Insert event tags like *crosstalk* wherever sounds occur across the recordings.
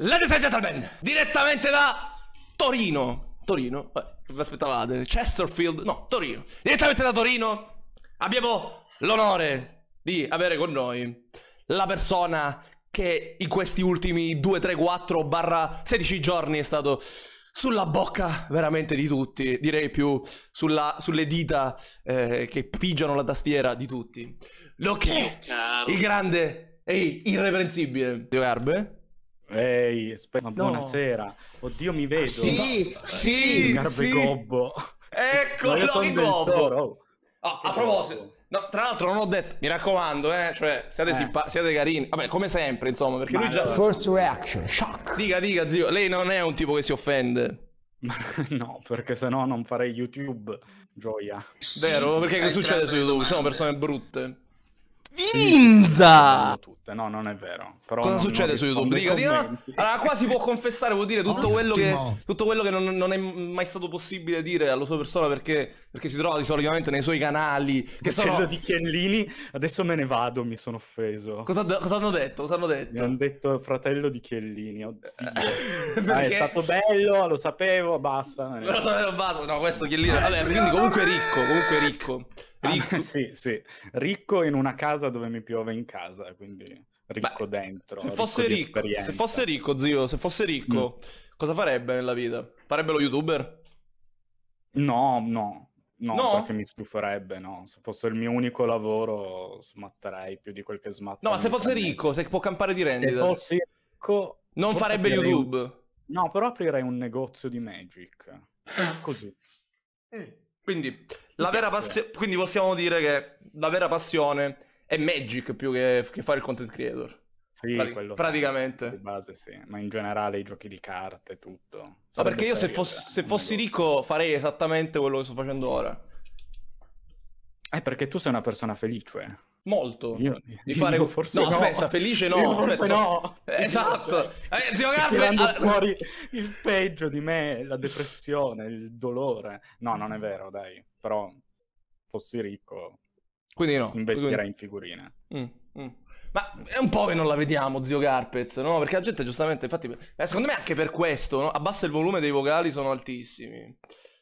Ladies and gentlemen, direttamente da Torino. Torino? Beh, vi aspettavate? Chesterfield? No, Torino. Direttamente da Torino abbiamo l'onore di avere con noi la persona che in questi ultimi 2, 3, 4 barra 16 giorni è stato sulla bocca veramente di tutti, direi più sulla, sulle dita eh, che pigiano la tastiera di tutti. Lo eh, che il grande e irreprensibile Dio Erbe Ehi, aspetta, buonasera. Oddio, mi vedo. Sì, no. sì, sì. Gobbo. Eccolo, il Gobbo. Ah, a proposito, no, tra l'altro non ho detto, mi raccomando, eh, cioè, siate, eh. Simpa- siate carini. Vabbè, come sempre, insomma, perché Ma lui già... First reaction, shock. Dica, dica, zio, lei non è un tipo che si offende. *laughs* no, perché sennò non farei YouTube, gioia. Sì, Vero, perché che succede su YouTube? Ci sono persone brutte. Vinza! Tutte. No, non è vero. Però Cosa non, succede non su YouTube? Dica, dica. Allora, qua si può confessare, vuol dire tutto quello che, tutto quello che non, non, è mai stato possibile dire alla sua persona perché, perché si trova di solito nei suoi canali. Che Perché sono di Chiellini. Adesso me ne vado, mi sono offeso. Cosa, cosa hanno detto? Cosa hanno detto? Mi hanno detto fratello di Chiellini. Oddio. perché... *laughs* ah, è stato bello, lo sapevo, basta. Lo sapevo, basta. No, questo Chiellini. Vabbè, quindi comunque ricco, comunque ricco. Ah, ricco. Ah, sì, sì, ricco in una casa dove mi piove in casa, quindi ricco Beh, dentro. Se fosse ricco, ricco se fosse ricco, zio, se fosse ricco, mm. cosa farebbe nella vita? Farebbe lo youtuber? No, no. No, no, perché mi stuferebbe, no. Se fosse il mio unico lavoro, smatterei più di quel che smatto. No, ma se fosse ricco, se può campare di rendita. Se fossi ricco... Non farebbe YouTube. No, però aprirei un negozio di Magic. Ah. Così. Eh. Quindi, la vera passio- quindi possiamo dire che la vera passione è Magic più che, che fare il content creator. Sì, Prati- praticamente. Sì, base, sì. Ma in generale i giochi di carte, e tutto. Ma perché io se, foss- se fossi ricco farei esattamente quello che sto facendo ora. Eh, perché tu sei una persona felice. Molto. Io, di fare... forse no, no, aspetta, felice no. Io forse aspetta. no. Eh, esatto. Cioè, eh, zio Garben... Ah, fuori il peggio di me, la depressione, il dolore. No, non è vero, dai. Però fossi ricco... Quindi no. Investirei Quindi... in figurine. Mm, mm. Ma è un po' che non la vediamo, zio Carpez, no? Perché la gente giustamente, infatti, eh, secondo me anche per questo, no? Abbassa il volume dei vocali, sono altissimi.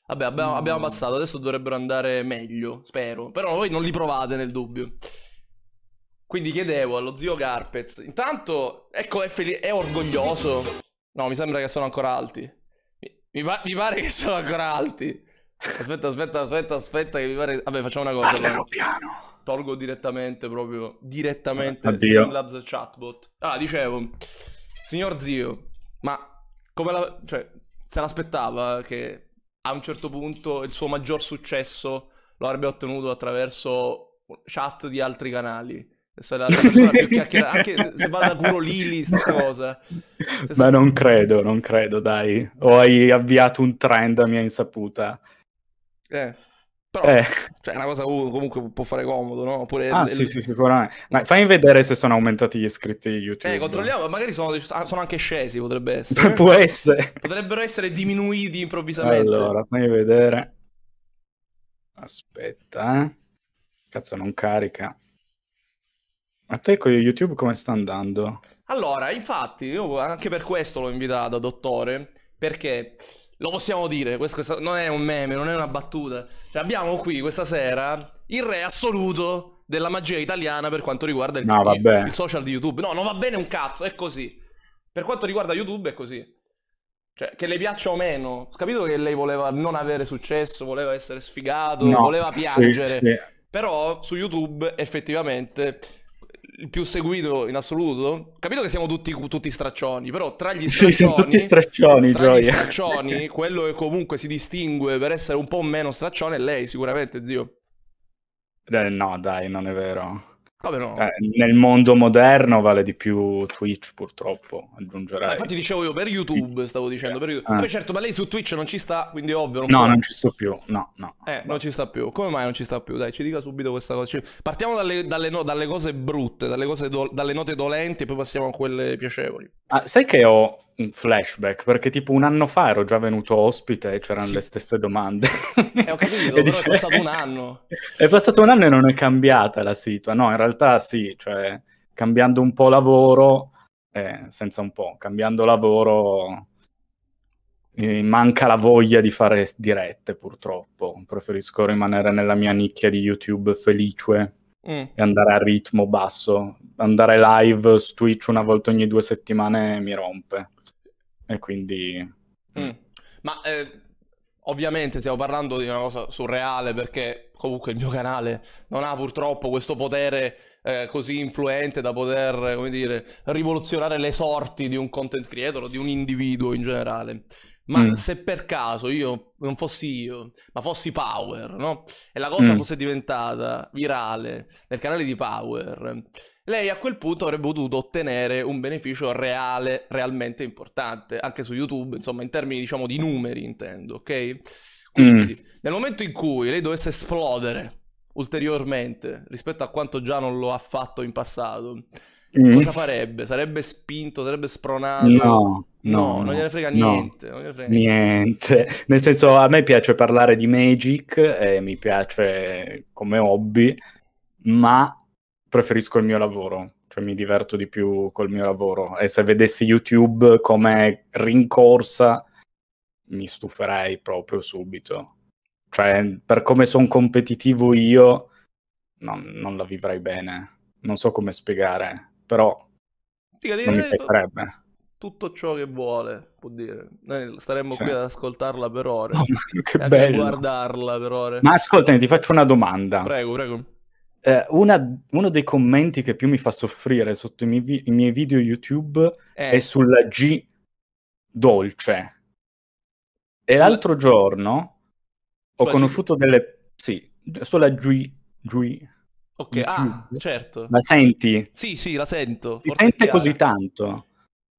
Vabbè, abbiamo, abbiamo mm. abbassato, adesso dovrebbero andare meglio, spero. Però voi non li provate nel dubbio. Quindi chiedevo allo zio Carpez. Intanto, ecco, è, è orgoglioso. No, mi sembra che sono ancora alti. Mi, pa mi, pare che sono ancora alti. Aspetta, aspetta, aspetta, aspetta, che mi pare... Vabbè, facciamo una cosa. Parlerò piano. Tolgo direttamente, proprio, direttamente, Addio. Streamlabs chatbot. Allora, ah, dicevo, signor zio, ma come la... Cioè, se l'aspettava che a un certo punto il suo maggior successo lo avrebbe ottenuto attraverso chat di altri canali? Sei la, persona più *laughs* anche se vada a Guro Lili, stessa cosa. Stessa... Ma non credo, non credo, dai. O hai avviato un trend a mia insaputa. Eh. Però eh. cioè, è una cosa uh, comunque può fare comodo, no? Oppure ah, il, sì, sì, sicuramente. Ma fai vedere se sono aumentati gli iscritti YouTube. Eh, controlliamo, magari sono, ah, sono anche scesi, potrebbe essere. Può essere. Potrebbero essere diminuiti improvvisamente. Allora, fammi vedere. Aspetta, eh. Cazzo, non carica. A te con YouTube come sta andando? Allora, infatti, io anche per questo l'ho invitato, dottore, perché lo possiamo dire, questo, non è un meme, non è una battuta. Cioè, abbiamo qui questa sera il re assoluto della magia italiana per quanto riguarda il, no, il, il social di YouTube. No, non va bene un cazzo, è così. Per quanto riguarda YouTube è così. Cioè, che le piaccia o meno. Ho capito che lei voleva non avere successo, voleva essere sfigato, no, voleva piangere. Sì, sì. Però su YouTube effettivamente il più seguito in assoluto. Capito che siamo tutti, tutti straccioni, però tra gli straccioni... Sì, siamo tutti straccioni, Tra gioia. gli straccioni, *laughs* quello che comunque si distingue per essere un po' meno straccione è lei, sicuramente, zio. Eh, no, dai, non è vero. Vabbè, no. eh, nel mondo moderno vale di più Twitch, purtroppo, aggiungerei. Ma eh, infatti dicevo io, per YouTube, stavo dicendo, per YouTube. Eh. Ah. Poi certo, ma lei su Twitch non ci sta, quindi è ovvio. Non no, può... non ci sto più, no, no. Eh, non ci sta più. Come mai non ci sta più? Dai, ci dica subito questa cosa. Cioè, partiamo dalle, dalle, no, dalle, cose brutte, dalle, cose do, dalle note dolenti e poi passiamo a quelle piacevoli. Ah, sai che ho un flashback, perché tipo un anno fa ero già venuto ospite e c'erano sì. le stesse domande. Eh, ho capito, *laughs* dice... è passato un *laughs* anno. È passato un anno e non è cambiata la situazione. No, in realtà sì, cioè cambiando un po' lavoro, eh, senza un po', cambiando lavoro eh, manca la voglia di fare dirette purtroppo. Preferisco rimanere nella mia nicchia di YouTube felice. Mm. e andare a ritmo basso. Andare live su Twitch una volta ogni due settimane mi rompe. E quindi... Mm. mm. Ma eh, ovviamente stiamo parlando di una cosa surreale perché comunque il mio canale non ha purtroppo questo potere eh, così influente da poter, eh, come dire, rivoluzionare le sorti di un content creator o di un individuo in generale. Ma mm. se per caso io non fossi io, ma fossi Power, no? E la cosa mm. fosse diventata virale nel canale di Power, lei a quel punto avrebbe potuto ottenere un beneficio reale, realmente importante, anche su YouTube, insomma, in termini diciamo di numeri, intendo, ok? Quindi, mm. nel momento in cui lei dovesse esplodere ulteriormente rispetto a quanto già non lo ha fatto in passato, mm. cosa farebbe? Sarebbe spinto, sarebbe spronato? No No, no non gliene frega niente. No, gliene frega niente. niente. Nel senso, a me piace parlare di Magic, e mi piace come hobby, ma preferisco il mio lavoro. Cioè, mi diverto di più col mio lavoro. E se vedessi YouTube come rincorsa, mi stuferei proprio subito. Cioè, per come sono competitivo io, non, non la vivrei bene. Non so come spiegare, però Dica, non mi piacerebbe tutto ciò che vuole, può dire. Noi staremmo cioè. qui ad ascoltarla per ore. Oh, che e bello. A guardarla per ore. Ma ascoltami, ti faccio una domanda. Prego, prego. Eh, una, uno dei commenti che più mi fa soffrire sotto i miei, vi- i miei video YouTube eh. è sulla G dolce. E sulla... l'altro giorno ho sulla conosciuto delle... Sì, sulla G... G... Ok, ah, YouTube. ah, certo. La senti? Sì, sì, la sento. Si sente così tanto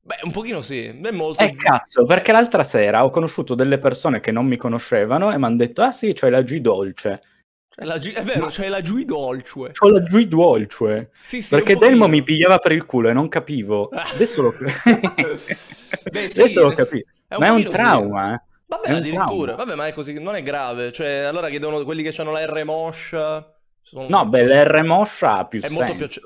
Beh, un pochino sì, è molto... Eh cazzo, perché l'altra sera ho conosciuto delle persone che non mi conoscevano e mi hanno detto, ah sì, c'hai la G dolce. La gi- è vero, Ma... c'hai la G dolce. C'ho la G dolce. Sì, sì, perché Delmo mi pigliava per il culo e non capivo. Ah. Adesso lo, *laughs* Beh, sì, adesso lo capisco. È Ma è un trauma, eh. Vabbè, addirittura. Vabbè, ma è così, non è grave. Cioè, allora chiedono quelli che hanno la R mosha No, beh, la R mosha ha più è senso. Molto più acce...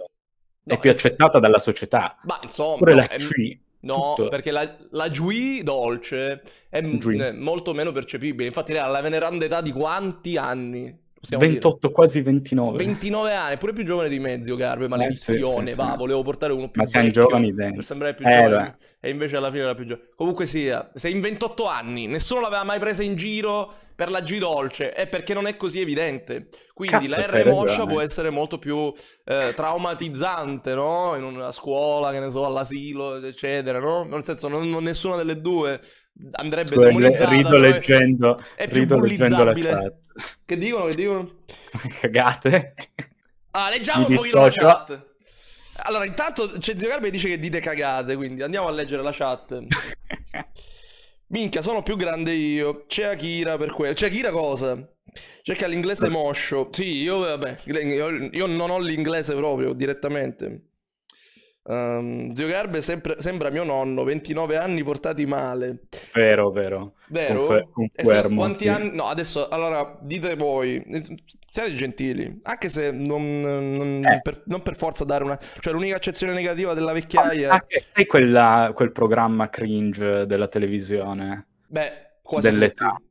no, è più accettata dalla società. Ma insomma, Pure la è... C. No, Tutto. perché la, la Giui dolce è m- eh, molto meno percepibile. Infatti, lei ha la veneranda età di quanti anni? 28, dire? quasi 29. 29 anni, pure più giovane di mezzo, Garbe, maledizione, eh, sì, sì, va, sì. volevo portare uno più Ma Ma siamo giovani, dai. Per sembrare più eh, giovani. Beh e invece alla fine era più giovane. Comunque sia, sei in 28 anni, nessuno l'aveva mai presa in giro per la G dolce, è perché non è così evidente. Quindi Cazzo, la R moscia può essere molto più eh, traumatizzante, no? In una scuola, che ne so, all'asilo, eccetera, no? Nel senso, non, non nessuna delle due andrebbe Scusa, demonizzata. Rido cioè leggendo, è, è più rido bullizzabile. Che dicono, che dicono? *laughs* Cagate. Ah, leggiamo Mi un pochino la chat. Allora, intanto c'è Zio Garbe che dice che dite cagate, quindi andiamo a leggere la chat. *laughs* Minchia, sono più grande io. C'è Akira per quello. C'è Akira cosa? C'è che l'inglese moscio. Sì, io vabbè, io non ho l'inglese proprio direttamente. Um, Zio Garbe sempre, sembra mio nonno, 29 anni portati male. Vero, vero. Vero? Confer- confermo, quanti sì. anni? No, adesso, allora, dite voi. Siate gentili, anche se non, non, eh. per, non, per, forza dare una... Cioè l'unica accezione negativa della vecchiaia... Ah, sai quella, quel programma cringe della televisione? Beh, quasi... Dell'età. Tutti.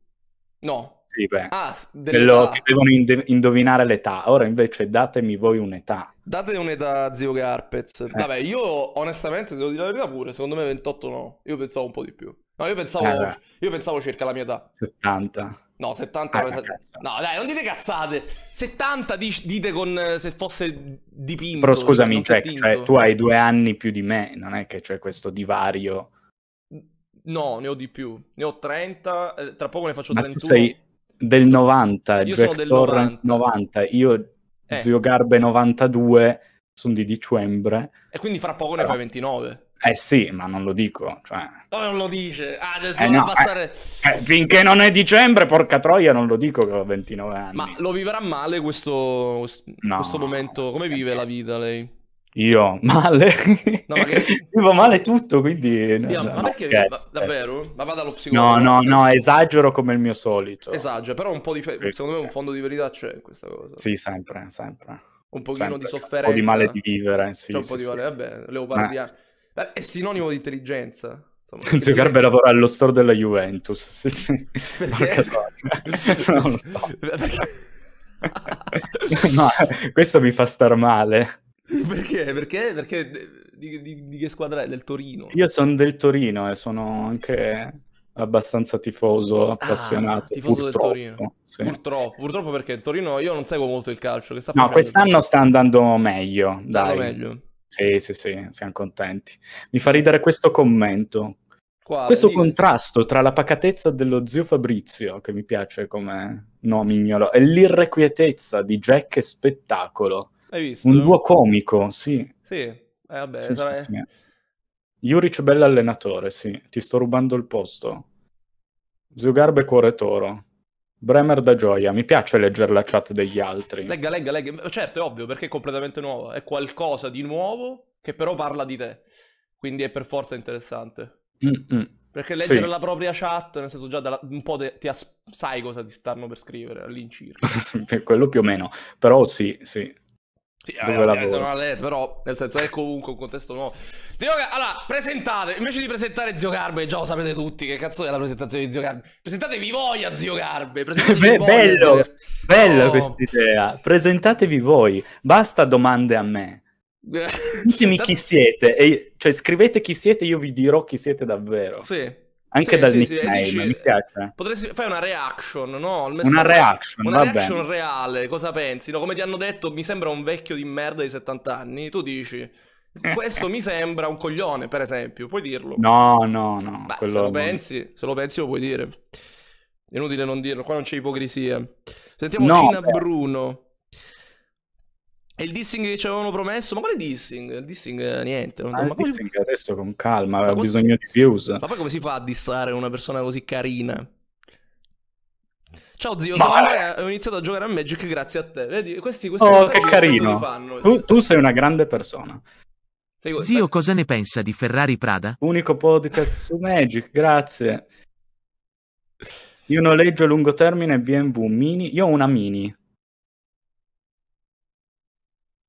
No. Sì, beh. Ah, dell'età. Quello che devono indovinare l'età. Ora invece datemi voi un'età. Date un'età, zio Garpez Eh. Vabbè, io onestamente, devo dire la verità pure, secondo me 28 no. Io pensavo un po' di più. No, io pensavo, eh, io pensavo circa la mia età. 70. No, 70 ah, No, dai, non dite cazzate. 70 dite con eh, se fosse dipinto. Però cioè, scusami, cioè, cioè, tu hai due anni più di me, non è che c'è questo divario. No, ne ho di più. Ne ho 30, eh, tra poco ne faccio Ma 31. Tu sei del 90, io Jack sono del Torrance 90. 90. io eh. Zio Garbe 92, sono di dicembre. E quindi fra poco Però... ne fai 29. Eh sì, ma non lo dico. Cioè... No, non lo dice. Ah, cioè, eh no, passare... eh, eh, finché non è dicembre, porca troia, non lo dico che ho 29 anni. Ma lo vivrà male questo, no, momento? Come vive la vita lei? Io male. No, *laughs* Vivo male tutto, quindi... Dio, no, ma perché? Ma, davvero? Ma vada allo psicologo. No, no, no, esagero come il mio solito. Esagero, però un po' di... Fe... Sì, Secondo sì. me un fondo di verità c'è in questa cosa. Sì, sempre, sempre. Un pochino sempre. di sofferenza. Un po' di male di vivere, sì. C'è un po' di male, vabbè, leopardiano è sinonimo di intelligenza. Insomma, Zuckerberg *laughs* lavora allo store della Juventus. *laughs* Perché? *laughs* non lo so. no, questo mi fa star male. Perché? Perché? Perché di, di, di che squadra è? Del Torino? Io sono del Torino e sono anche abbastanza tifoso, ah, appassionato. Ah, tifoso purtroppo, del Torino. Sì. Purtroppo, purtroppo perché il Torino io non seguo molto il calcio. no, quest'anno sta andando meglio. Dai. Andando meglio. Sì, sì, sì, siamo contenti. Mi fa ridere questo commento. Quale? Questo contrasto tra la pacatezza dello zio Fabrizio, che mi piace come nomignolo, e l'irrequietezza di Jack e Spettacolo. Hai visto? Un duo comico, sì. Sì, eh, vabbè, sì, sarà... sì, Juric bello allenatore, sì. Ti sto rubando il posto. Zio Garbe cuore toro. Bremer da gioia, mi piace leggere la chat degli altri. Legga, legga, legga. Certo, è ovvio, perché è completamente nuovo. È qualcosa di nuovo che però parla di te. Quindi è per forza interessante. Mm-mm. Perché leggere sì. la propria chat, nel senso già da, un po' de, ti as- sai cosa ti stanno per scrivere all'incirca. *laughs* Quello più o meno. Però sì, sì, sì, dove eh, ovviamente non ha letto, però nel senso è comunque un contesto nuovo. Zio Carbo, allora, presentate, invece di presentare Zio e già lo sapete tutti, che cazzo è la presentazione di Zio Carbo? Presentatevi voi a Zio Carbo, presentatevi bello, Zio... oh. questa idea, presentatevi voi, basta domande a me. *laughs* Ditemi chi siete, e, cioè scrivete chi siete, io vi dirò chi siete davvero. Sì. Anche sì, dal sì, nickname, sì, dici, mi piace. Eh, potresti fare una reaction, no? una reaction, Una reaction reale, cosa pensi? No, come ti hanno detto, mi sembra un vecchio di merda di 70 anni. Tu dici, eh. questo mi sembra un coglione, per esempio. Puoi dirlo. No, no, no. Beh, se, lo pensi, se lo pensi lo puoi dire. È inutile non dirlo, qua non c'è ipocrisia. Sentiamo no, Cina beh. Bruno. E il dissing che ci avevano promesso, ma quale dissing? Il dissing eh, niente. Non... Ah, ma dissing poi... adesso con calma, avevo bisogno di views. Ma poi come si fa a dissare una persona così carina? Ciao zio, ma... sono eh, ho iniziato a giocare a Magic grazie a te. Vedi, questi, questi oh, che carino. Fanno, tu, tu sei una grande persona. Sei... Zio, cosa ne pensa di Ferrari Prada? Unico podcast su Magic, grazie. Io noleggio a lungo termine BMW Mini. Io ho una Mini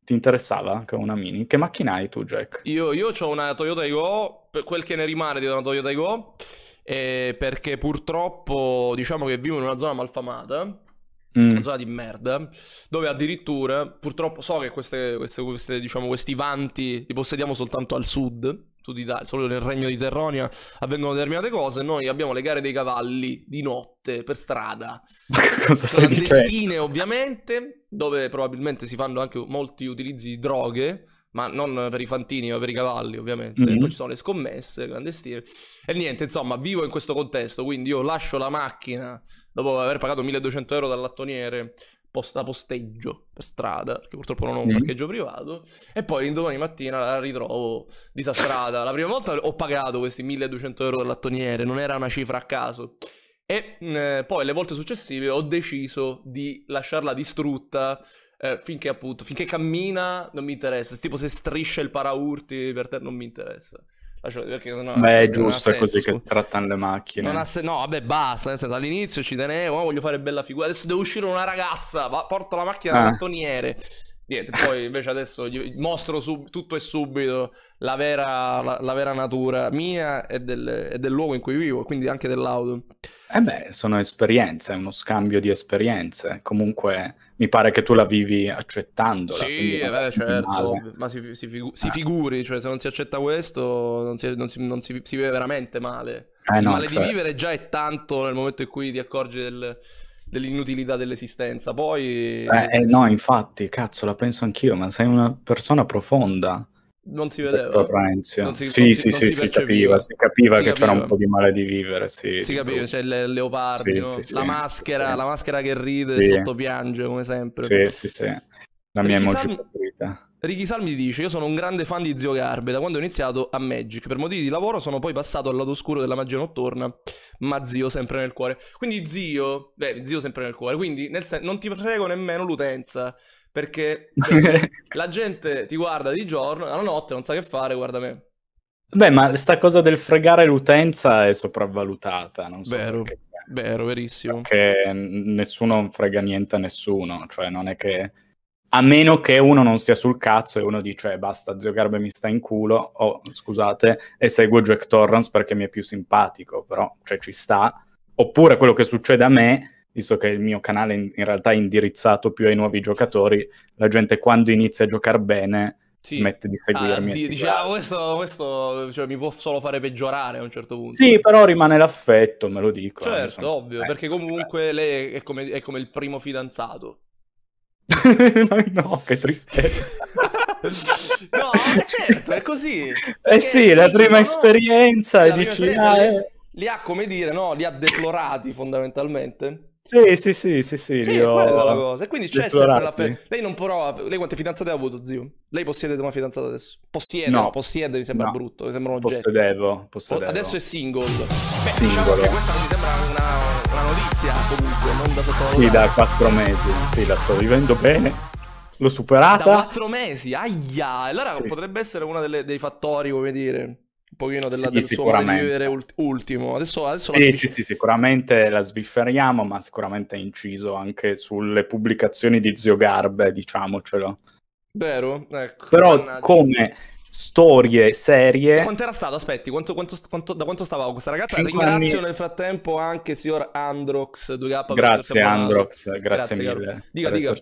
ti interessava anche una mini? Che macchina hai tu, Jack? Io, io ho una Toyota Go, per quel che ne rimane di una Toyota Go, eh, perché purtroppo diciamo che vivo in una zona malfamata. Mm. Una zona di merda, dove addirittura, purtroppo so che queste, queste, queste, diciamo, questi vanti li possediamo soltanto al sud, Sud Italia, solo nel regno di Terronia avvengono determinate cose, noi abbiamo le gare dei cavalli di notte per strada, *laughs* clandestine ovviamente, dove probabilmente si fanno anche molti utilizzi di droghe, ma non per i fantini, ma per i cavalli, ovviamente. Mm-hmm. Poi ci sono le scommesse clandestine. E niente, insomma, vivo in questo contesto, quindi io lascio la macchina dopo aver pagato 1200 euro dal lattoniere posta posteggio per strada, perché purtroppo non ho un mm. parcheggio privato, e poi l'indomani mattina la ritrovo disastrata. La prima volta ho pagato questi 1200 euro del lattoniere, non era una cifra a caso. E eh, poi le volte successive ho deciso di lasciarla distrutta eh, finché appunto, finché cammina non mi interessa, tipo se striscia il paraurti per te non mi interessa. Lascio, perché sennò, Beh, è giusto, è così che trattano le macchine. Ha, no, vabbè, basta. Senso, all'inizio ci tenevo, ah, voglio fare bella figura. Adesso devo uscire una ragazza, va, porto la macchina ah. da mattoniere. Niente, poi invece adesso gli mostro sub, tutto e subito la vera, la, la vera natura mia e del, e del, luogo in cui vivo, quindi anche dell'auto. Eh beh, sono esperienze, è uno scambio di esperienze. Comunque mi pare che tu la vivi accettandola. Sì, beh, certo, ma si, si, figu- si, eh. figuri, cioè se non si accetta questo non si, non si non vive veramente male. Eh no, male cioè... di vivere già è tanto nel momento in cui ti accorgi del, dell'inutilità dell'esistenza, poi... Eh, eh, no, infatti, cazzo, la penso anch'io, ma sei una persona profonda non si vedeva. Non si, sì, non si, sì, non sì, si capiva, si capiva si che capiva. c'era un po' di male di vivere, sì. Si capiva, c'è cioè, il leopardi, no? la maschera, la maschera che ride sì. sotto piange, come sempre. Sì, sì, sì. La mia emozione emoji Salmi... preferita. Ricky Salmi dice, io sono un grande fan di Zio Garbe, da quando ho iniziato a Magic. Per motivi di lavoro sono poi passato al lato oscuro della magia notturna, ma Zio sempre nel cuore. Quindi Zio, beh, Zio sempre nel cuore, quindi nel sen- non ti prego nemmeno l'utenza perché cioè, *laughs* la gente ti guarda di giorno, alla notte non sa che fare, guarda me. Beh, ma sta cosa del fregare l'utenza è sopravvalutata, non so Vero. Perché. Vero, verissimo. Che nessuno frega niente a nessuno, cioè non è che a meno che uno non sia sul cazzo e uno dice eh, basta zio Garbe mi sta in culo o oh, scusate e seguo Jack Torrance perché mi è più simpatico però cioè ci sta oppure quello che succede a me visto che il mio canale in, in, realtà è indirizzato più ai nuovi giocatori, la gente quando inizia a giocare bene sì. smette di seguirmi. Ah, di, dice, ah, questo, questo cioè, mi può solo fare peggiorare a un certo punto. Sì, però rimane l'affetto, me lo dico. Eh, certo, sono... ovvio, eh, perché eh. comunque eh. lei è come, è come il primo fidanzato. *laughs* no, che tristezza. *laughs* no, certo, è così. Eh sì, la prima no, esperienza e dici... Prima esperienza, ah, li, eh. li ha, come dire, no? Li ha deplorati fondamentalmente. Sì, sì, sì, sì, sì. Sì, ho... quella la cosa. E quindi c'è sempre la fe... Lei non prova... Lei quante fidanzate ha avuto, zio? Lei possiede una fidanzata adesso? Possiede, no. possiede mi sembra no. brutto, mi sembra un oggetto. Possedevo, possedevo. Adesso è single. Beh, single. diciamo che questa mi sembra una, una notizia comunque, non da sottovalutare. Sì, da quattro mesi. Sì, la sto vivendo bene. L'ho superata. Da quattro mesi, aia! Allora sì, potrebbe sì. essere uno dei fattori, come dire un pochino della, sì, del suo vivere ult- ultimo. Adesso, adesso sì, sì, sì, sicuramente la svisceriamo, ma sicuramente è inciso anche sulle pubblicazioni di Zio Garbe, diciamocelo. Vero? Ecco. Però mannaggia. come storie serie... quanto era stato? Aspetti, quanto, quanto, quanto, da quanto stava questa ragazza? Ringrazio anni... nel frattempo anche signor Androx 2K. Grazie Androx, grazie, grazie mille. Caro. Dica, dica.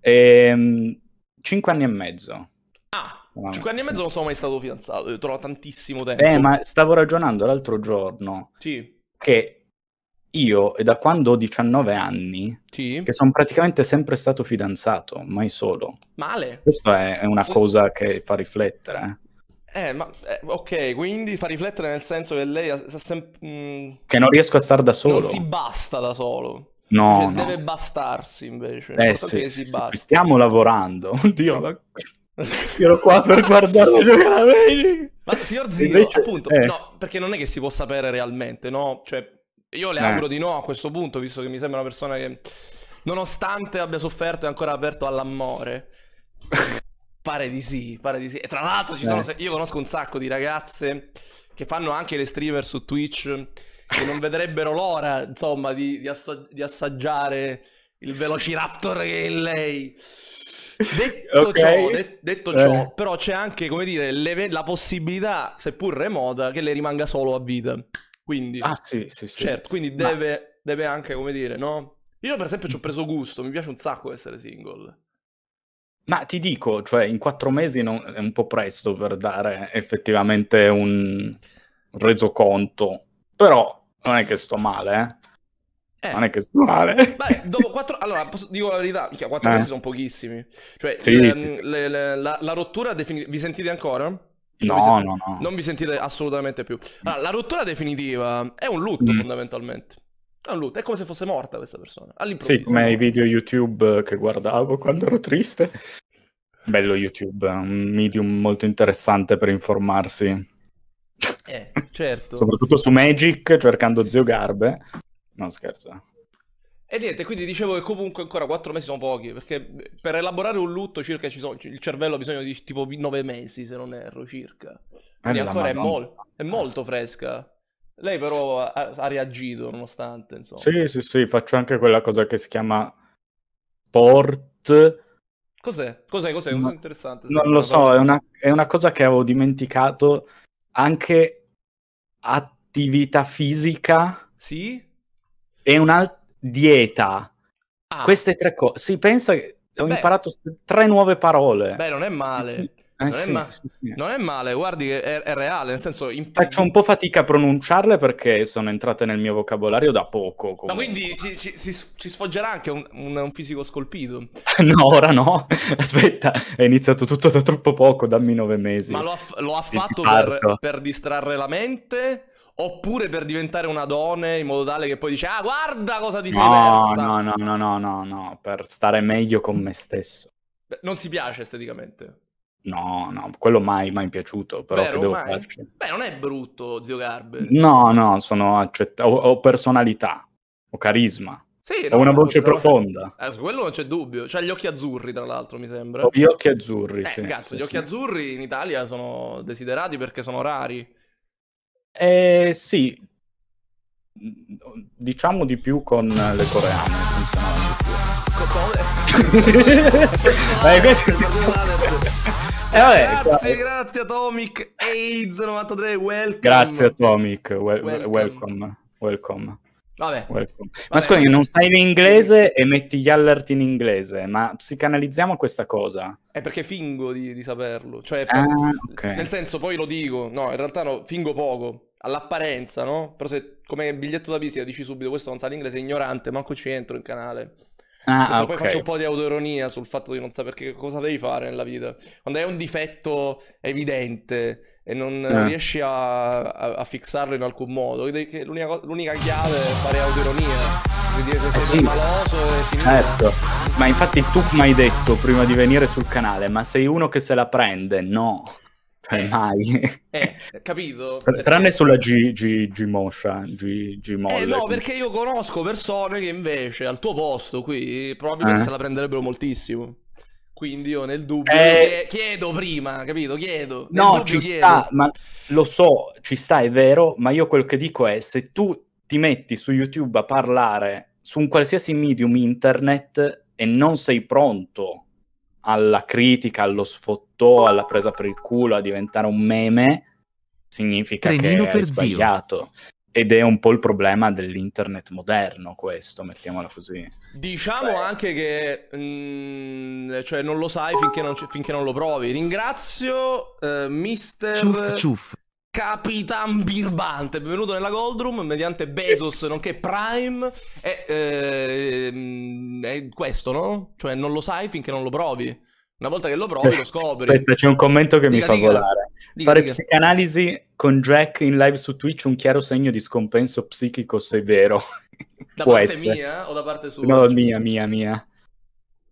Ehm, 5 anni e mezzo. Ah, 5 anni e mezzo non sono mai stato fidanzato, trovo tantissimo tempo. Eh, ma stavo ragionando l'altro giorno sì. che io, da quando ho 19 anni, sì. che sono praticamente sempre stato fidanzato, mai solo. Male. Questa è una sono... cosa che fa riflettere. Eh. eh, ma eh, ok, quindi fa riflettere nel senso che lei ha, sempre... Mm, che non riesco a stare da solo. Non si basta da solo. No, cioè, no. deve bastarsi invece. Eh, sì, sì, stiamo lavorando. *laughs* Oddio, ma... Io ero qua per *laughs* guardare giocare. Ma signor Zio, Invece, appunto, eh. no, perché non è che si può sapere realmente, no? Cioè, io le eh. auguro eh. di no a questo punto, visto che mi sembra una persona che, nonostante abbia sofferto, è ancora aperto all'amore. *laughs* pare di sì, pare di sì. E tra l'altro ci eh. sono, io conosco un sacco di ragazze che fanno anche le streamer su Twitch che non vedrebbero l'ora, insomma, di, di, assaggiare il Velociraptor che è lei. Detto okay. ciò, det- detto ciò eh. però c'è anche, come dire, le- la possibilità, seppur remota, che le rimanga solo a vita. Quindi, ah, sì, sì, sì. certo, quindi Ma... deve, deve anche, come dire, no? Io per esempio ci ho mm. preso gusto, mi piace un sacco essere single. Ma ti dico, cioè, in quattro mesi non, è un po' presto per dare effettivamente un resoconto, però non è che sto male, eh. Eh. Non è che male. Beh, dopo quattro... Allora, posso... dico la verità, quattro eh. mesi sono pochissimi. Cioè, sì, le, sì. Le, le, la, la, rottura definitiva... Vi sentite ancora? No, no, sentite... no, Non vi sentite assolutamente più. Allora, la rottura definitiva è un lutto, mm. fondamentalmente. È un lutto, è come se fosse morta questa persona. Sì, come no? i video YouTube che guardavo quando ero triste. Bello YouTube, un medium molto interessante per informarsi. Eh, certo. Soprattutto su Magic, cercando Zio Garbe. No, scherzo. E niente, quindi dicevo che comunque ancora 4 mesi sono pochi, perché per elaborare un lutto circa sono, il cervello ha bisogno di tipo 9 mesi, se non erro, circa. Eh, quindi eh, ancora è, mol- è, molto fresca. Lei però ha, ha, reagito nonostante, insomma. Sì, sì, sì, faccio anche quella cosa che si chiama port. Cos'è? Cos'è? Cos'è? Ma... Interessante. Non lo so, è una, è una cosa che avevo dimenticato. Anche attività fisica. Sì? e una dieta. Ah. Queste tre cose. Si pensa che ho Beh. imparato tre nuove parole. Beh, non è male. Eh, non, sì, è ma- sì, sì. non, è male, guardi, è, è reale, nel senso... In... Faccio un po' fatica a pronunciarle perché sono entrate nel mio vocabolario da poco. Comunque. Ma quindi ci, ci, ci sfoggerà anche un, un, un fisico scolpito? *laughs* no, ora no. *laughs* Aspetta, è iniziato tutto da troppo poco, dammi nove mesi. Ma lo ha, lo ha fatto per, per distrarre la mente? Oppure per diventare una donna in modo tale che poi dice, ah guarda cosa ti sei no, persa. No, no, no, no, no, no, per stare meglio con me stesso. Beh, non si piace esteticamente. No, no, quello mai, mai piaciuto, però Vero, che devo farci? Beh, non è brutto, zio Garbe. No, no, sono accettato, ho, ho personalità, ho carisma. Sì, ho una voce no, profonda. Eh, su quello non c'è dubbio. C'ha gli occhi azzurri, tra l'altro, mi sembra. Ho gli occhi azzurri, eh, sì. Cazzo, sì, gli sì. occhi azzurri in Italia sono desiderati perché sono rari. Eh, sì, diciamo di più con le coreane. Dai, eh, questo... Eh, vabbè, grazie, qua... grazie Atomic AIDS 93, welcome. Grazie Atomic, well, welcome. welcome. welcome. Vabbè. Ma scusa, non sai l'inglese e metti gli alert in inglese, ma psicanalizziamo questa cosa. È perché fingo di, di saperlo. Cioè, ah, okay. nel senso, poi lo dico, no, in realtà no, fingo poco. All'apparenza, no? Però se come biglietto da visita dici subito questo non sa l'inglese, è ignorante, manco ci entro in canale. Ah, ah, poi faccio un po' di autoironia sul fatto di non sapere che cosa devi fare nella vita. Quando è un difetto evidente, e non eh. riesci a, a, a, fissarlo in alcun modo. L'unica, l'unica, chiave è fare autoironia. Di dire eh sei eh sì. Certo, ma infatti tu mi hai detto prima di venire sul canale, ma sei uno che se la prende, no. Cioè, eh, mai. Eh, capito? Perché... Tranne sulla G, G, G Mosha, Eh no, perché io conosco persone che invece al tuo posto qui probabilmente eh. se la prenderebbero moltissimo. Quindi io nel dubbio eh... chiedo prima, capito? Chiedo. Nel no, ci chiedo. sta, ma lo so, ci sta, è vero, ma io quello che dico è se tu ti metti su YouTube a parlare su un qualsiasi medium internet e non sei pronto alla critica, allo sfottò, alla presa per il culo, a diventare un meme, significa Trenino che hai sbagliato. Zio ed è un po' il problema dell'internet moderno questo, mettiamola così. Diciamo Beh. anche che mh, mm, cioè non lo sai finché non, finché non lo provi. Ringrazio uh, Mister ciuf, ciuf. Capitan Birbante, benvenuto nella Goldroom mediante Bezos, nonché Prime. E, eh, mm, è questo, no? Cioè non lo sai finché non lo provi. Una volta che lo provi lo scopri. Aspetta, c'è un commento che dica, mi fa dica. volare. Dica, Fare psicanalisi con Jack in live su Twitch un chiaro segno di scompenso psichico severo. Da Può parte essere. mia eh, o da parte sua? No, mia, mia, mia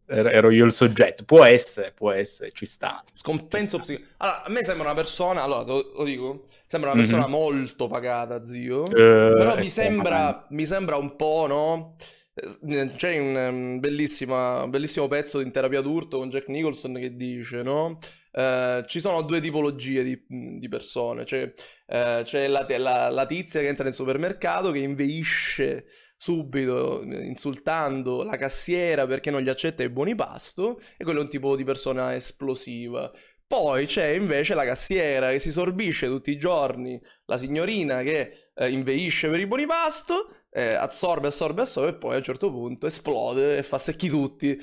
er, ero io il soggetto. Può essere, può essere, ci sta. Scompenso psichico. Allora, a me sembra una persona, allora lo, lo dico, sembra una mhm. persona mm-hmm. molto pagata, zio. Uh, però mi eh, sembra, mi sembra, un po', no? C'è un ehm, bellissimo pezzo in terapia d'urto con Jack Nicholson che dice, no? Eh, ci sono due tipologie di, di persone, cioè, eh, c'è la, la, la, tizia che entra nel supermercato che inveisce subito eh, insultando la cassiera perché non gli accetta i buoni pasto e quello è un tipo di persona esplosiva. Poi c'è invece la cassiera che si sorbisce tutti i giorni, la signorina che eh, inveisce per i buoni pasto eh, assorbe, assorbe, assorbe e poi a un certo punto esplode e fa secchi tutti.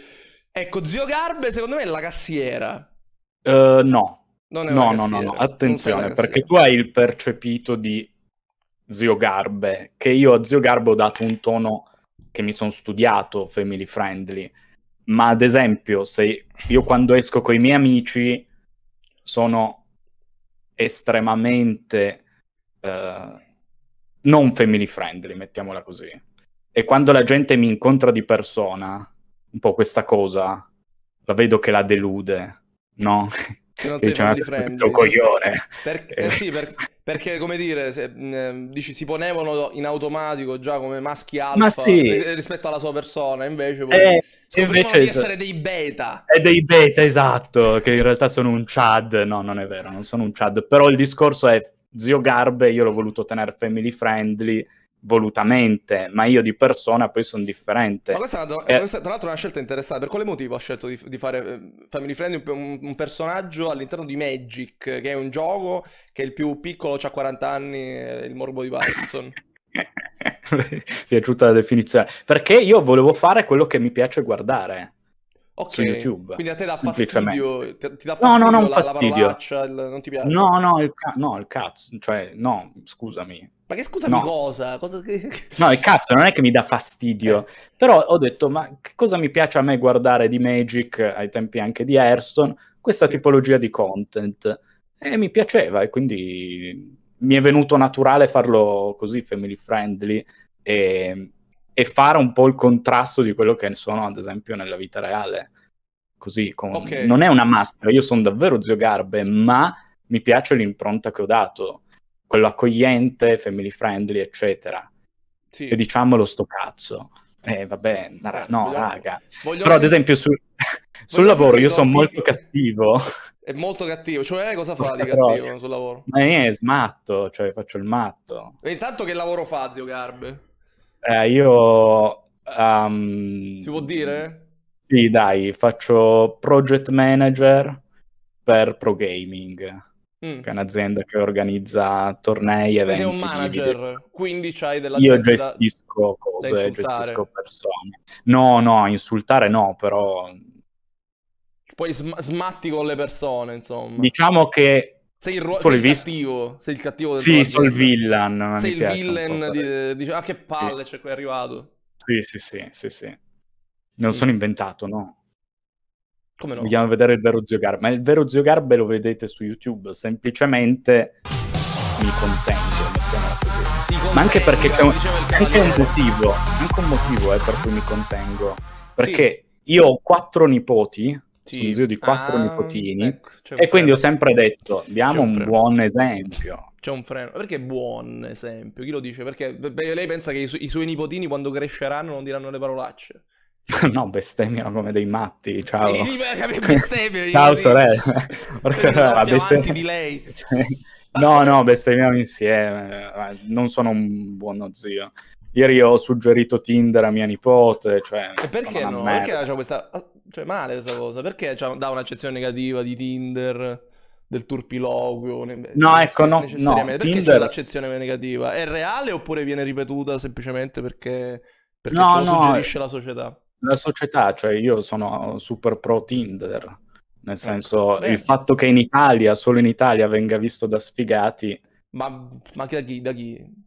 Ecco, zio Garbe secondo me è la cassiera. Uh, no. No, no, no, no, attenzione, perché tu hai il percepito di zio Garbe, che io a zio Garbe ho dato un tono che mi sono studiato, family friendly, ma ad esempio se io quando esco con i miei amici sono estremamente... Eh, non family friendly, mettiamola così. E quando la gente mi incontra di persona, un po' questa cosa, la vedo che la delude, no? Che non *laughs* sei family friendly. Sono coglione. Perché, eh, sì, per, perché come dire, se, mh, ehm, dici, si ponevano in automatico già come maschi alfa Ma sì. rispetto alla sua persona, invece poi eh, invece, di essere dei beta. È eh, dei beta, esatto, che in realtà sono un chad. No, non è vero, non sono un chad, però il discorso è zio Garbe io l'ho voluto tenere family friendly volutamente, ma io di persona poi sono differente. Ma questa, eh, questa, tra l'altro è una scelta interessante, per quale motivo ho scelto di, di fare eh, Family Friendly un, un, personaggio all'interno di Magic, che è un gioco che il più piccolo ha 40 anni, eh, il morbo di Parkinson? *laughs* *laughs* è piaciuta la definizione, perché io volevo fare quello che mi piace guardare okay. su YouTube. Quindi a te dà fastidio, ti, ti dà fastidio no, no, non la, fastidio. La il, non ti piace? No, no, il, no, il cazzo, cioè, no, scusami. Ma che scusami no. cosa? cosa che... No, il cazzo, non è che mi dà fastidio. Eh. Però ho detto, ma che cosa mi piace a me guardare di Magic, ai tempi anche di Airson, questa sì. tipologia di content? E mi piaceva, e quindi mi è venuto naturale farlo così, family friendly, e e fare un po' il contrasto di quello che sono, ad esempio, nella vita reale. Così, con... okay. non è una maschera, io sono davvero zio Garbe, ma mi piace l'impronta che ho dato, quello accogliente, family friendly, eccetera. Sì. E diciamolo sto cazzo. Eh, vabbè, na- no, voglio, raga. Voglio Però, ad esempio, su, sul lavoro io sono molto cattivo. È molto cattivo, cioè eh, cosa fa di cattivo sul lavoro? Ma è smatto, cioè faccio il matto. E intanto che lavoro fa, zio Garbe? Eh, io... Um, si può dire? Sì, dai, faccio project manager per Pro Gaming, mm. che è un'azienda che organizza tornei, eventi. Sei un manager, quindi c'hai della Io gestisco da... cose, da gestisco persone. No, no, insultare no, però... Poi sm- smatti con le persone, insomma. Diciamo che sei il, ruolo, sei il cattivo, sei il cattivo del Sì, sono il villain. Sei il villain, di, dice, ah che palle, sì. c'è cioè, qui è arrivato. Sì, sì, sì, sì, sì. Non sì. sono inventato, no. Come no? Vogliamo vedere il vero Zio Garb, ma il vero Zio Garb lo vedete su YouTube, semplicemente mi contengo, ma anche perché c'è un, anche un motivo, anche un motivo eh, per cui mi contengo, perché sì. io ho quattro nipoti sì. zio di quattro ah, nipotini. Ecco, e freno. quindi ho sempre detto, diamo un, un, buon esempio. C'è un freno. Perché buon esempio? Chi lo dice? Perché beh, lei pensa che i, su- i suoi nipotini quando cresceranno non diranno le parolacce. *laughs* No, bestemmiano come dei matti. Ciao. *laughs* Ciao sorella. *laughs* Perché bestemmiano di lei. No, no, bestemmiamo insieme. Eh, non sono un buono zio. Ieri ho suggerito Tinder a mia nipote, cioè... E perché no? Merda. Perché c'è questa... Cioè, male questa cosa. Perché cioè, dà un'accezione negativa di Tinder, del turpiloquio? no, ecco, no, no. Perché Tinder... c'è l'accezione negativa? È reale oppure viene ripetuta semplicemente perché, perché no, ce lo no, suggerisce la società? La società, cioè io sono super pro Tinder. Nel ecco, senso, ecco, il fatto che in Italia, solo in Italia, venga visto da sfigati... Ma, ma da chi? Da chi?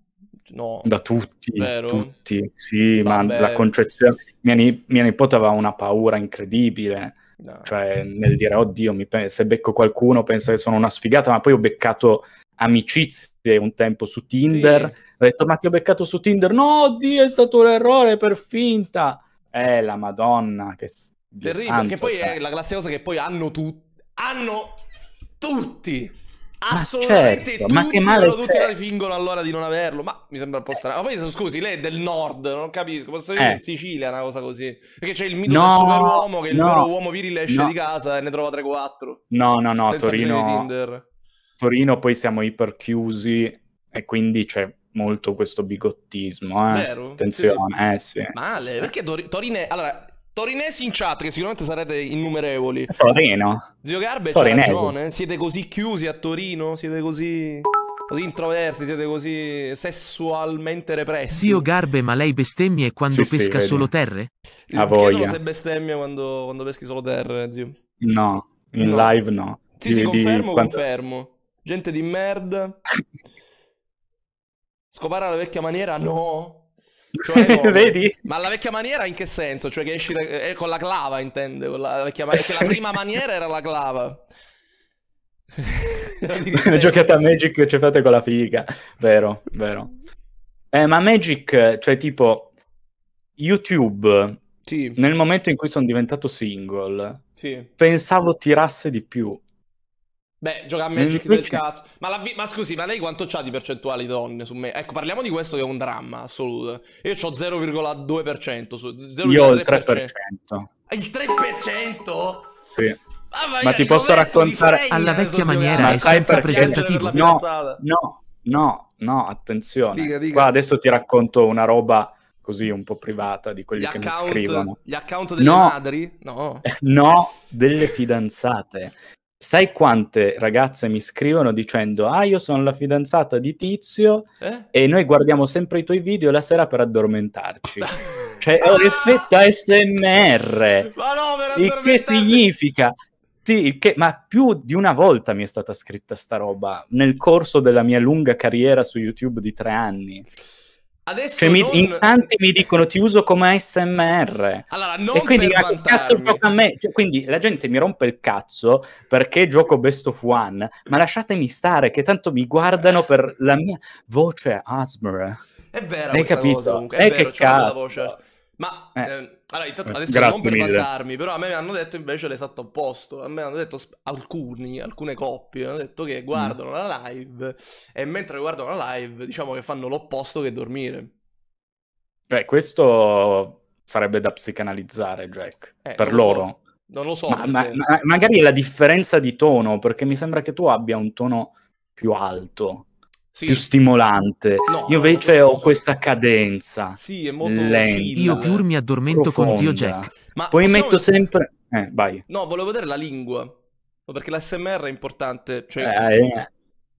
No. Da tutti, Vero? tutti, sì, Vabbè. ma la concezione... Mia, nip- mia, nipote aveva una paura incredibile, no. cioè nel dire, oddio, pe- se becco qualcuno pensa che sono una sfigata, ma poi ho beccato amicizie un tempo su Tinder, sì. ho detto, ma ti ho beccato su Tinder? No, oddio, è stato un errore per finta! Eh, la madonna, che... Terribile, santo, che poi cioè. è la classica cosa che poi hanno tutti, hanno tutti! Assolutamente certo, tutti, ma che male la fingono allora di non averlo, ma mi sembra un po' strano. Ma poi sono, scusi, lei è del nord, non capisco, posso dire eh. in Sicilia una cosa così? Perché c'è il mito no, del superuomo che no, il loro uomo virile esce no. di casa e ne trova 3-4. No, no, no, Torino... Torino poi siamo iperchiusi e quindi c'è molto questo bigottismo, eh. Vero? Attenzione, sì. eh sì. Male, sì. perché Tor- Torino... Allora, Torinesi in chat, che sicuramente sarete innumerevoli. Torino. Zio Garbe, c'ha ragione. Siete così chiusi a Torino? Siete così... Così introversi, siete così sessualmente repressi. Zio Garbe, ma lei bestemmia quando sì, pesca sì, solo terre? A voi. Non se bestemmia quando, quando, peschi solo terre, zio. No, in no. live no. Sì, di, sì, confermo, di... confermo. Gente di merda. *laughs* Scopare alla vecchia maniera, no. Cioè, *laughs* Vedi? Ma la vecchia maniera in che senso? Cioè che esci eh, eh, con la clava intende, con la vecchia maniera. Perché la esatto. prima maniera era la clava. *laughs* giocata a Magic ci fate con la figa, vero, vero. Eh, ma Magic, cioè tipo YouTube, sì. nel momento in cui sono diventato single, sì. pensavo tirasse di più. Beh, gioca a mm. Magic mm, del cazzo. Ma, la, ma, scusi, ma lei quanto c'ha di percentuali di donne su me? Ecco, parliamo di questo che è un dramma assoluto. Io ho 0,2%. Su, 0,3%. Io ho il 3%. Ah, il 3%? Sì. Ah, ma, ma ti posso raccontare alla vecchia maniera, ma sai senza presentativo. No, no, no, no, attenzione. Dica, dica. Qua adesso ti racconto una roba così un po' privata di quelli gli che account, mi scrivono. Gli account delle no, madri? No. *laughs* no, delle fidanzate. Sai quante ragazze mi scrivono dicendo ah io sono la fidanzata di Tizio eh? e noi guardiamo sempre i tuoi video la sera per addormentarci. *laughs* cioè è un effetto ASMR. Ma no, per Il che significa? Sì, che, ma più di una volta mi è stata scritta sta roba nel corso della mia lunga carriera su YouTube di tre anni. Adesso cioè, non... in tanti mi dicono ti uso come ASMR. Allora, non e quindi per cazzo tocca a me. Cioè, quindi la gente mi rompe il cazzo perché gioco Best of One, ma lasciatemi stare che tanto mi guardano per la mia voce ASMR. È vero, Hai capito? Cosa, È, è eh, vero, che cioè, voce. Ma eh. Eh, allora, intanto eh, adesso Grazie non per mille. vantarmi, però a me hanno detto invece l'esatto opposto. A me hanno detto alcuni, alcune coppie, hanno detto che mm. guardano mm. la live e mentre guardano la live diciamo che fanno l'opposto che dormire. Beh, questo sarebbe da psicanalizzare, Jack, eh, per non loro. So. Non lo so. Ma, perché... ma, ma, magari è la differenza di tono, perché mi sembra che tu abbia un tono più alto sì. più stimolante. No, io invece no, cioè, ho questa cadenza. Sì, è molto lenta, Io eh. pur mi addormento profonda. con zio Jack. Ma Poi possiamo... metto sempre... Eh, vai. No, volevo vedere la lingua. Perché l'SMR è importante. Cioè... Eh, eh, eh,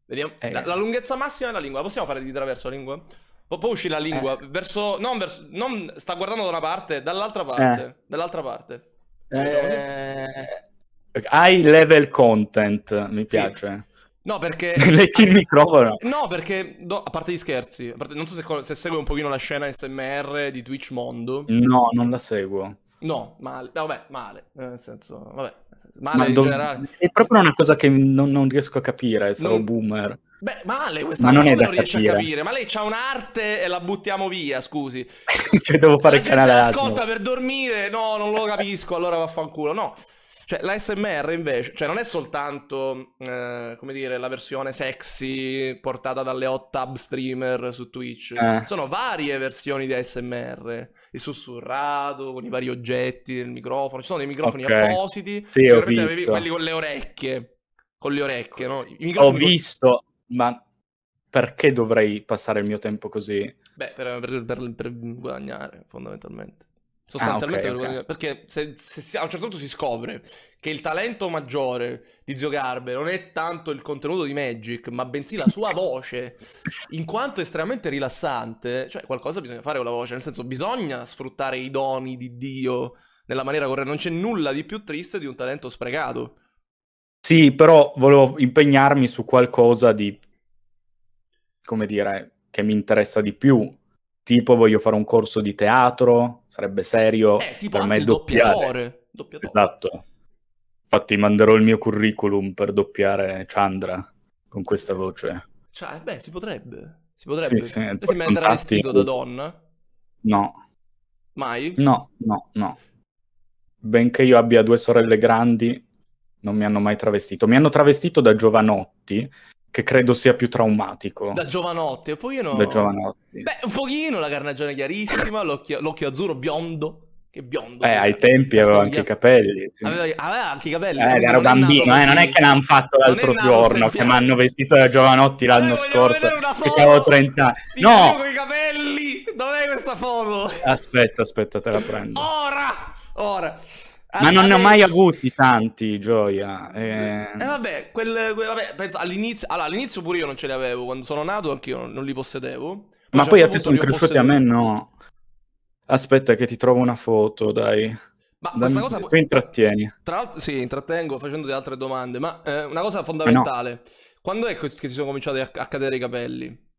Vediamo. Eh. La, la, lunghezza massima è la lingua. possiamo fare di traverso la lingua? Poi, poi uscì la lingua. Verso... Non, verso... non sta guardando da una parte, dall'altra parte. Dall'altra parte. Hai level content, mi sì. piace. No, perché... *laughs* Lecchi il microfono. No, perché, no, a parte gli scherzi, parte... non so se, se segue un pochino la scena SMR di Twitch Mondo. No, non la seguo. No, male. vabbè, male. Eh, nel senso, vabbè. Male ma in dov- generale. È proprio una cosa che non, non riesco a capire, sarò non... boomer. Beh, male questa ma non, è da non capire. a capire. Ma lei c'ha un'arte e la buttiamo via, scusi. *laughs* cioè, devo fare la il canale ascolta per dormire. No, non lo capisco, allora vaffanculo. No. Cioè, la SMR invece, cioè non è soltanto, eh, come dire, la versione sexy portata dalle hot tub streamer su Twitch. Eh. Sono varie versioni di ASMR. Il sussurrato, con i vari oggetti, il microfono. Ci sono dei microfoni okay. appositi. Sì, ho cioè, visto. Quelli con le orecchie. Con le orecchie, no? ho visto, con... ma perché dovrei passare il mio tempo così? Beh, per, per, per, per guadagnare, fondamentalmente. Sostanzialmente, ah, okay, okay. perché se, se, se, a un certo punto si scopre che il talento maggiore di Zio Garbe non è tanto il contenuto di Magic, ma bensì la sua *laughs* voce, in quanto estremamente rilassante, cioè qualcosa bisogna fare con la voce, nel senso bisogna sfruttare i doni di Dio nella maniera corretta, non c'è nulla di più triste di un talento sprecato. Sì, però volevo impegnarmi su qualcosa di, come dire, che mi interessa di più, Tipo voglio fare un corso di teatro, sarebbe serio. Eh, tipo per me doppiatore. doppiatore. Esatto. Infatti manderò il mio curriculum per doppiare Chandra con questa voce. Cioè, eh, beh, si potrebbe. Si potrebbe. Sì, sì, si contatti... metterà vestito da donna? No. Mai? No, no, no. Benché io abbia due sorelle grandi, non mi hanno mai travestito. Mi hanno travestito da giovanotti, che credo sia più traumatico. Da giovanotte, poi io no. Da giovanotti. Beh, un pochino la carnagione chiarissima, l'occhio, l'occhio azzurro biondo. Che biondo. Eh, ai cioè, tempi aveva anche i capelli. Sì. Aveva, aveva, anche i capelli. Eh, ero bambino, eh, non è che l'hanno fatto l'altro giorno, che mi hanno vestito da giovanotti l'anno scorso, che avevo 30 anni. No! Con i capelli! Dov'è questa foto? Aspetta, aspetta, te la prendo. Ora! Ora! Ma non ne ho mai avuti tanti, gioia. Eh, eh, eh vabbè, quel, quel, vabbè all'inizio, allora, all'inizio pure io non ce li avevo, quando sono nato anch'io non, non li possedevo. Ma poi a te sono cresciuti, a me no. Aspetta che ti trovo una foto, dai. Ma Dammi, questa cosa... Poi intrattieni. Tra l'altro, sì, intrattengo facendoti altre domande, ma eh, una cosa eh, fondamentale. No. Quando è che si sono cominciati a, a cadere i capelli?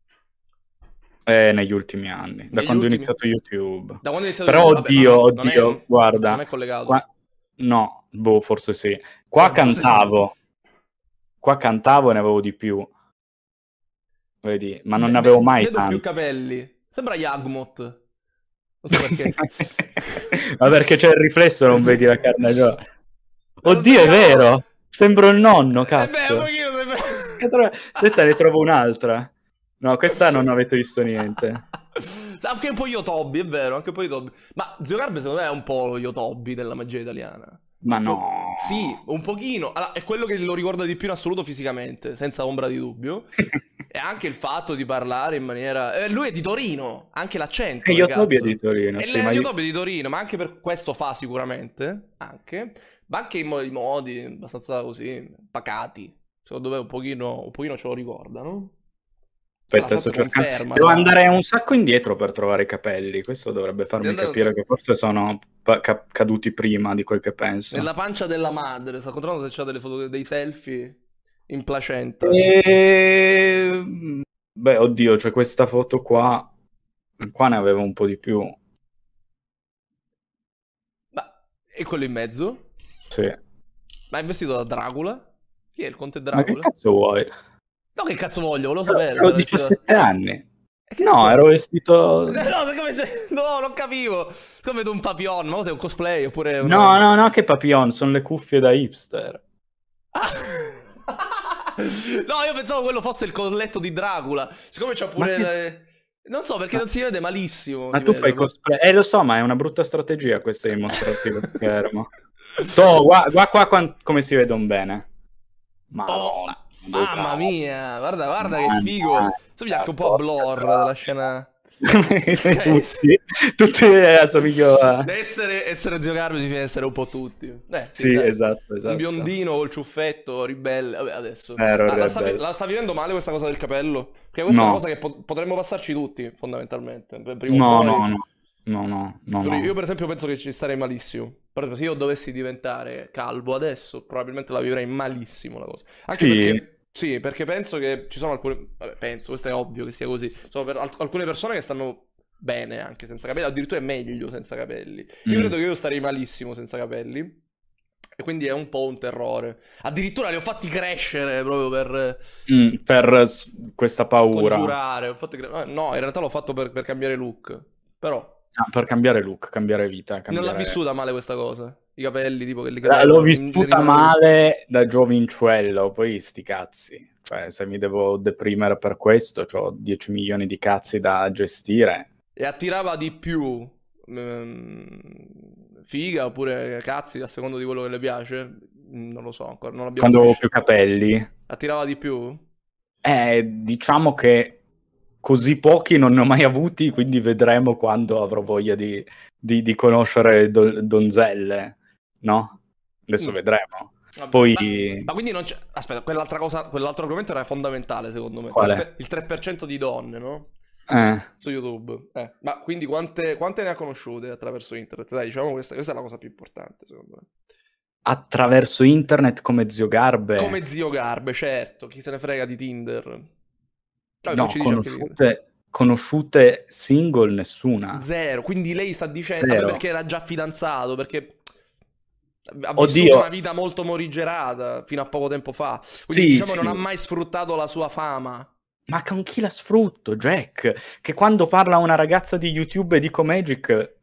Eh, negli ultimi anni, negli da quando ultimi... ho iniziato YouTube. Da quando ho iniziato Però, YouTube, oddio, vabbè, oddio, non è, guarda. Non è collegato. Qua... No, boh, forse sì. Qua eh, forse cantavo. Sì. Qua cantavo e ne avevo di più. Vedi, ma non ne avevo mai vedo tanti. più capelli. Sembra Yagmoth. Non so *laughs* perché. ma perché c'è il riflesso, non vedi la carne già. *laughs* Oddio, è vero. Sembro il nonno, cazzo. Eh beh, un pochino sembra... Aspetta, ne trovo un'altra. No, questa non avete visto niente. *laughs* *laughs* anche un po' Yotobi, è vero, anche un po' Yotobi. Ma Zeorarbe secondo me è un po' lo Yotobi della magia italiana. Ma no. Sì, un pochino. Allora, è quello che lo ricorda di più in assoluto fisicamente, senza ombra di dubbio. *laughs* e anche il fatto di parlare in maniera... Eh, lui è di Torino, anche l'accento. E eh, Yotobi è di Torino. E eh, sì, ma... Eh, Yotobi è di Torino, ma anche per questo fa sicuramente. Anche. Ma anche in modi abbastanza così, pacati. Secondo me un pochino, un pochino ce lo ricordano. Aspetta, sto cercando. Conferma, Devo andare un sacco indietro per trovare i capelli. Questo dovrebbe farmi capire so. che forse sono ca- caduti prima di quel che penso. Nella pancia della madre. Sto controllando se c'ha delle foto dei selfie in placenta. E... Ehm, beh, oddio, cioè questa foto qua. Qua ne avevo un po' di più. Ma è quello in mezzo? Sì. Ma è vestito da Dracula? Chi è il conte Dracula? Ma che cazzo vuoi? No, che cazzo voglio, volevo sapere. Avevo 17 vestito... anni. Eh, no, so? ero vestito... *laughs* No, se... no, non capivo. Come vedo un papillon, no? sei un cosplay oppure... No, no, no, che papillon, sono le cuffie da hipster. *laughs* no, io pensavo quello fosse il colletto di Dracula. Siccome c'ha pure... Che... Non so perché non si vede malissimo. Ma tu vede, fai cosplay. Eh, lo so, ma è una brutta strategia questa di mostrarti lo schermo. *laughs* So, guarda qua, qua, qua, come si vedono bene. Ma. Oh, Mamma mia, guarda, guarda Mamma che figo. Somiglia anche un po' *laughs* eh, a Blor la scena. tutti, tutti assomigliano Essere, essere zio Carlo significa essere un po' tutti. Eh, sì, sì esatto, esatto. Un esatto. biondino col ciuffetto, ribelle. Vabbè, adesso. Eh, ah, la, la, sta, la, sta, vivendo male questa cosa del capello? Perché questa no. è una cosa che po- potremmo passarci tutti, fondamentalmente. No, no, no, no. No, no, no, Io per esempio penso che ci starei malissimo. Però se io dovessi diventare calvo adesso, probabilmente la vivrei malissimo la cosa. Anche sì. perché sì, perché penso che ci sono alcune. Vabbè, penso, questo è ovvio che sia così. Sono per alc- alcune persone che stanno bene anche senza capelli, addirittura è meglio senza capelli. Io mm. credo che io starei malissimo senza capelli. E quindi è un po' un terrore. Addirittura li ho fatti crescere proprio per. Mm, per questa paura. Scongiurare. Cre- eh, no, in realtà l'ho fatto per, per cambiare look. Però. Ah, per cambiare look, cambiare vita. Cambiare... Non l'ha vissuta male questa cosa i capelli tipo quelli che li l'ho vissuta male da giovincello poi sti cazzi cioè se mi devo deprimere per questo ho 10 milioni di cazzi da gestire e attirava di più ehm, figa oppure cazzi a secondo di quello che le piace mm, non lo so ancora non quando avevo più capelli attirava di più? eh diciamo che così pochi non ne ho mai avuti, quindi vedremo quando avrò voglia di, di, di conoscere do, donzelle no? Adesso mm. vedremo. Vabbè, Poi... Ma, ma, quindi non c'è... Aspetta, quell'altra cosa, quell'altro argomento era fondamentale secondo me. Quale? Il 3% di donne, no? Eh. Su YouTube. Eh. Ma quindi quante, quante, ne ha conosciute attraverso internet? Dai, diciamo questa, questa è la cosa più importante secondo me. Attraverso internet come zio Garbe? Come zio Garbe, certo. Chi se ne frega di Tinder? Dai, no, conosciute conosciute single nessuna. Zero, quindi lei sta dicendo perché era già fidanzato, perché ha vissuto Oddio. una vita molto morigerata fino a poco tempo fa. Quindi sì, diciamo sì. non ha mai sfruttato la sua fama. Ma con chi la sfrutto, Jack? Che quando parla a una ragazza di YouTube e dico Magic,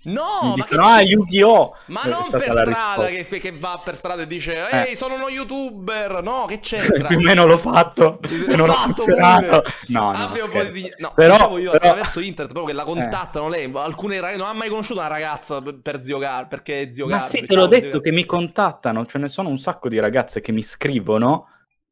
No, ma dicono, ah, Yu-Gi-Oh! Ma non per strada che, che, va per strada e dice eh. Ehi, eh. sono uno youtuber! No, che c'entra? *laughs* Più o meno l'ho fatto, e *laughs* non fatto ho funzionato. No, no, di... no però, io però... attraverso internet proprio che la eh. contattano eh. lei, alcune ragazze, non ha mai conosciuto una ragazza per zio Gar, perché è zio Gar... Ma sì, te diciamo, l'ho detto che mi contattano, ce ne sono un sacco di ragazze che mi scrivono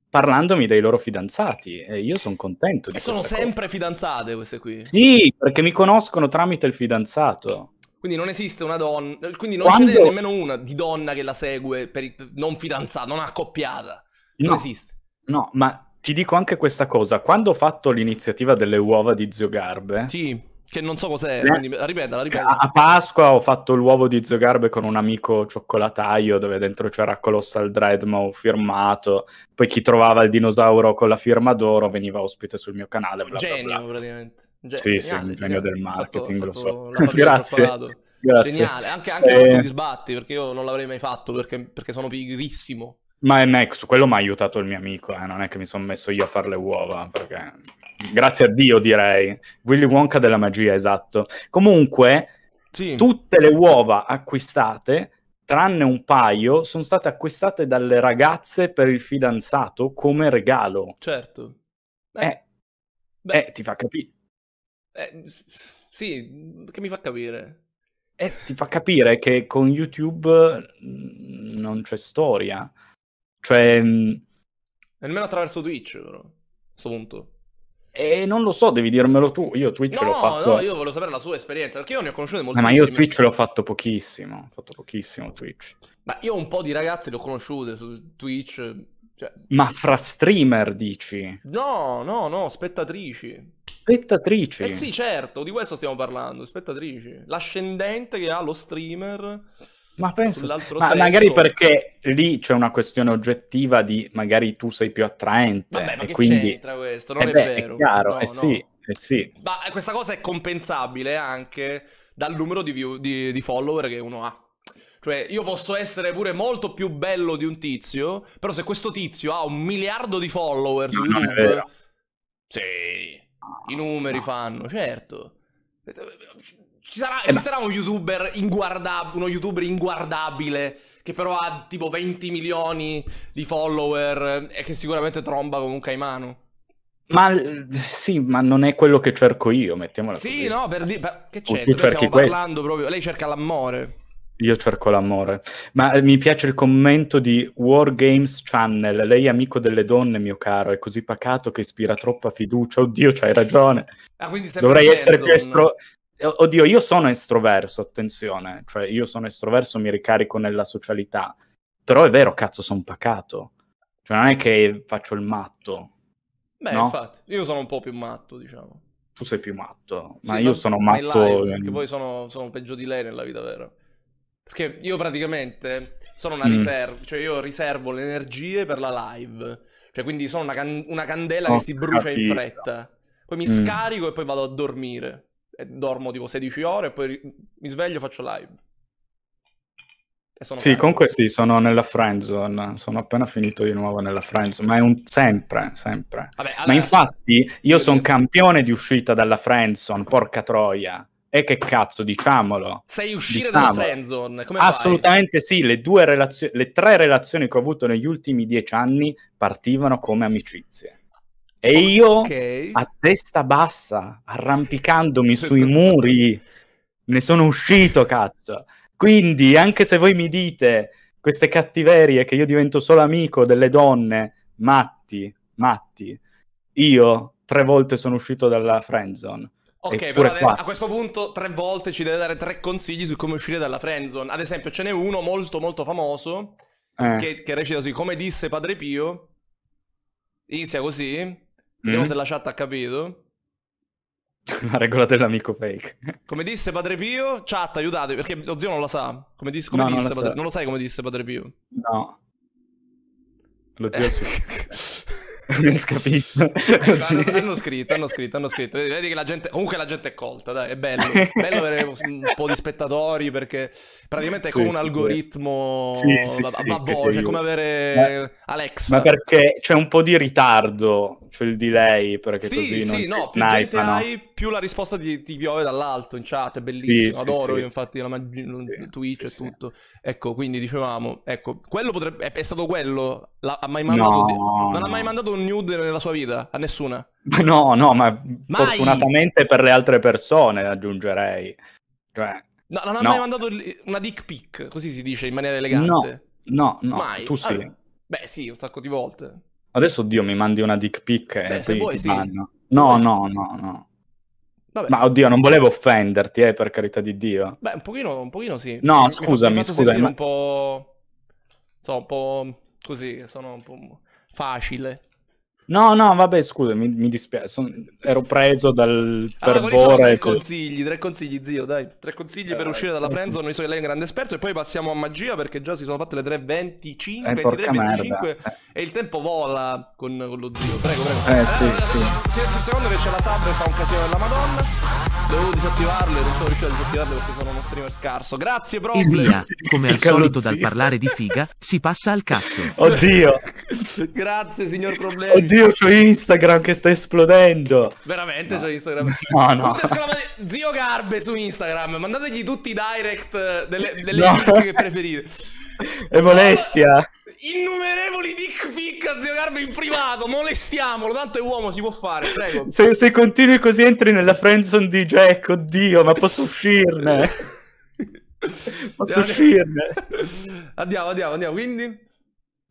parlandomi dei loro fidanzati e io sono contento di E sono sempre cosa. fidanzate queste qui? Sì, perché mi conoscono tramite il fidanzato. Quindi non esiste una donna, quindi non Quando... ce n'è nemmeno una di donna che la segue per il... non fidanzata, non accoppiata. Non no, esiste. No, ma ti dico anche questa cosa. Quando ho fatto l'iniziativa delle uova di Zio Garbe... Sì che non so cos'è, Beh, quindi ripetala, ripetala. A Pasqua ho fatto l'uovo di Zio Garbe con un amico cioccolataio dove dentro c'era Colossal Dreadmaw firmato, poi chi trovava il dinosauro con la firma d'oro veniva ospite sul mio canale. Bla, genio bla, bla. praticamente. Ge- sì, sì, un genio del marketing, fatto, lo so. *laughs* Grazie. Grazie. Geniale, anche, anche eh... ti sbatti, perché io non l'avrei mai fatto, perché, perché sono pigrissimo. Ma è Max, quello mi ha aiutato il mio amico, eh. non è che mi sono messo io a fare le uova, perché... Grazie a Dio, direi. Willy Wonka della magia, esatto. Comunque, sì. tutte le uova acquistate tranne un paio, sono state acquistate dalle ragazze per il fidanzato come regalo. Certo. Beh. Eh, beh. eh ti fa capire. Eh, mm, sì, mm, che mi fa capire. Eh, ti fa capire che con YouTube mm, non c'è storia. Cioè... Nemmeno attraverso Twitch, però. A questo punto. E non lo so, devi dirmelo tu. Io Twitch no, l'ho fatto. No, io volevo sapere la sua esperienza, perché io ne ho conosciute moltissime. Eh, ma io Twitch l'ho fatto pochissimo. Ho fatto pochissimo Twitch. Ma io un po' di ragazze le ho conosciute su Twitch. Cioè... Ma fra streamer dici? No, no, no, spettatrici. Spettatrici. Eh sì, certo, di questo stiamo parlando, spettatrici. L'ascendente che ha lo streamer. Ma penso, ma senso. magari perché lì c'è una questione oggettiva di magari tu sei più attraente. Vabbè, ma e che quindi... c'entra questo? Non eh è beh, vero. È chiaro, no, eh, no. Sì, eh sì. Ma eh, questa cosa è compensabile anche dal numero di, view, di, di follower che uno ha. Cioè, io posso essere pure molto più bello di un tizio, però se questo tizio ha un miliardo di follower su YouTube... Sì, i numeri no. fanno, certo. Ci sarà, eh, sarà un youtuber inguardabile, uno youtuber inguardabile che però ha tipo 20 milioni di follower e che sicuramente tromba con un caimano. Ma sì, ma non è quello che cerco io, mettiamola sì, così. Sì, no, per dire... Che c'è? Noi stiamo questo. proprio... Lei cerca l'amore. Io cerco l'amore. Ma eh, mi piace il commento di War Games Channel. Lei è amico delle donne, mio caro. È così pacato che ispira troppa fiducia. Oddio, c'hai ragione. Ah, Dovrei essere più estro... Eh, oddio, io sono estroverso, attenzione. Cioè, io sono estroverso, mi ricarico nella socialità. Però è vero, cazzo, sono pacato. Cioè, non è che faccio il matto. Beh, no? infatti, io sono un po' più matto, diciamo. Tu sei più matto, ma sì, io sono matto... Live, perché poi sono, sono peggio di lei nella vita vera. Perché io praticamente sono una mm. riserva, cioè io riservo le energie per la live. Cioè quindi sono una, can- una candela oh, che si brucia capito. in fretta. Poi mi mm. scarico e poi vado a dormire. E dormo tipo 16 ore e poi ri- mi sveglio e faccio live. E sono sì, carico. comunque sì, sono nella friendzone, sono appena finito di nuovo nella friendzone, ma è un sempre, sempre. Vabbè, allora, ma infatti io sono campione di uscita dalla friendzone, porca troia. E che cazzo, diciamolo. Sei uscire diciamolo. dalla friendzone? Come Assolutamente fai? sì, le, due relazio- le tre relazioni che ho avuto negli ultimi dieci anni partivano come amicizie. E okay. io, a testa bassa, arrampicandomi *laughs* sui muri, ne sono uscito, cazzo. Quindi, anche se voi mi dite queste cattiverie che io divento solo amico delle donne, matti, matti, io tre volte sono uscito dalla friendzone. Ok, però adesso, a questo punto tre volte ci deve dare tre consigli su come uscire dalla friendzone. Ad esempio, ce n'è uno molto molto famoso eh. che, che, recita così, come disse Padre Pio, inizia così, vediamo mm. se la chat ha capito. *laughs* La regola dell'amico fake. *laughs* Come disse Padre Pio, chat aiutate, perché lo zio non la sa. Come disse, come no, disse non, padre... non, lo sai come disse Padre Pio? No. Lo zio eh. *laughs* su un *laughs* escapista. *laughs* Sì. Hanno, scritto, hanno scritto, hanno scritto. Vedi che la gente, comunque la gente è colta, dai, è bello. *laughs* bello avere un po' di spettatori perché praticamente è come sì, un algoritmo sì, sì, a, a voce, è come avere ma, Alexa. Ma perché c'è un po' di ritardo cioè il delay perché sì, così sì, non no, più gente hai, più la risposta ti, ti, piove dall'alto in chat, è bellissimo, sì, adoro sì, io infatti la mag- Twitch e tutto. Ecco, quindi dicevamo, ecco, quello potrebbe, è, è stato quello, la, ha mai mandato, no, non ha mai mandato un nude nella sua vita, a nessuna? No, no, ma mai. fortunatamente per le altre persone aggiungerei. Cioè, no, non ha mai mandato una dick pic, così si dice in maniera elegante? No, no, no, mai. tu sì. Allora, beh sì, un sacco di volte. Adesso Dio mi mandi una dick pic Beh, e poi ti danno. Sì. No, no, no, no. Vabbè. Ma oddio, non volevo offenderti, eh, per carità di Dio. Beh, un pochino, un pochino sì. No, mi, scusami, mi scusami. Ma... un po'... So, un po' così, sono un po' facile. No, no, vabbè, scusa, mi, mi dispiace, ero preso dal ah, fervore. Ah, tre consigli, tre consigli, zio, dai. Tre consigli eh, per uscire dalla friendzone, visto che lei è un grande esperto, e poi passiamo a magia perché già si sono fatte le 3.25, eh, eh, e il tempo vola con, con, lo zio. Prego, prego. Eh, sì, eh, sì. Secondo che c'è la sub e fa un casino della madonna. Dovevo disattivarle, non sono riuscito a disattivarle perché sono uno streamer scarso. Grazie, Via, come al solito dal parlare di figa, si passa al cazzo. Oddio. *laughs* Grazie, signor *laughs* Problema. Oddio. Zio, c'ho Instagram che sta esplodendo. Veramente no. c'ho Instagram. *laughs* No, no. Esclamate... Zio Garbe su Instagram. Mandategli tutti i direct delle, *laughs* delle no. che preferite. È molestia. Innumerevoli dick pic a Zio Garbe in privato. Molestiamolo. Tanto è uomo, si può fare. Prego. Se, se continui così entri nella friendzone di Jack. Oddio, ma posso uscirne? *laughs* posso uscirne? andiamo, andiamo, andiamo. Quindi...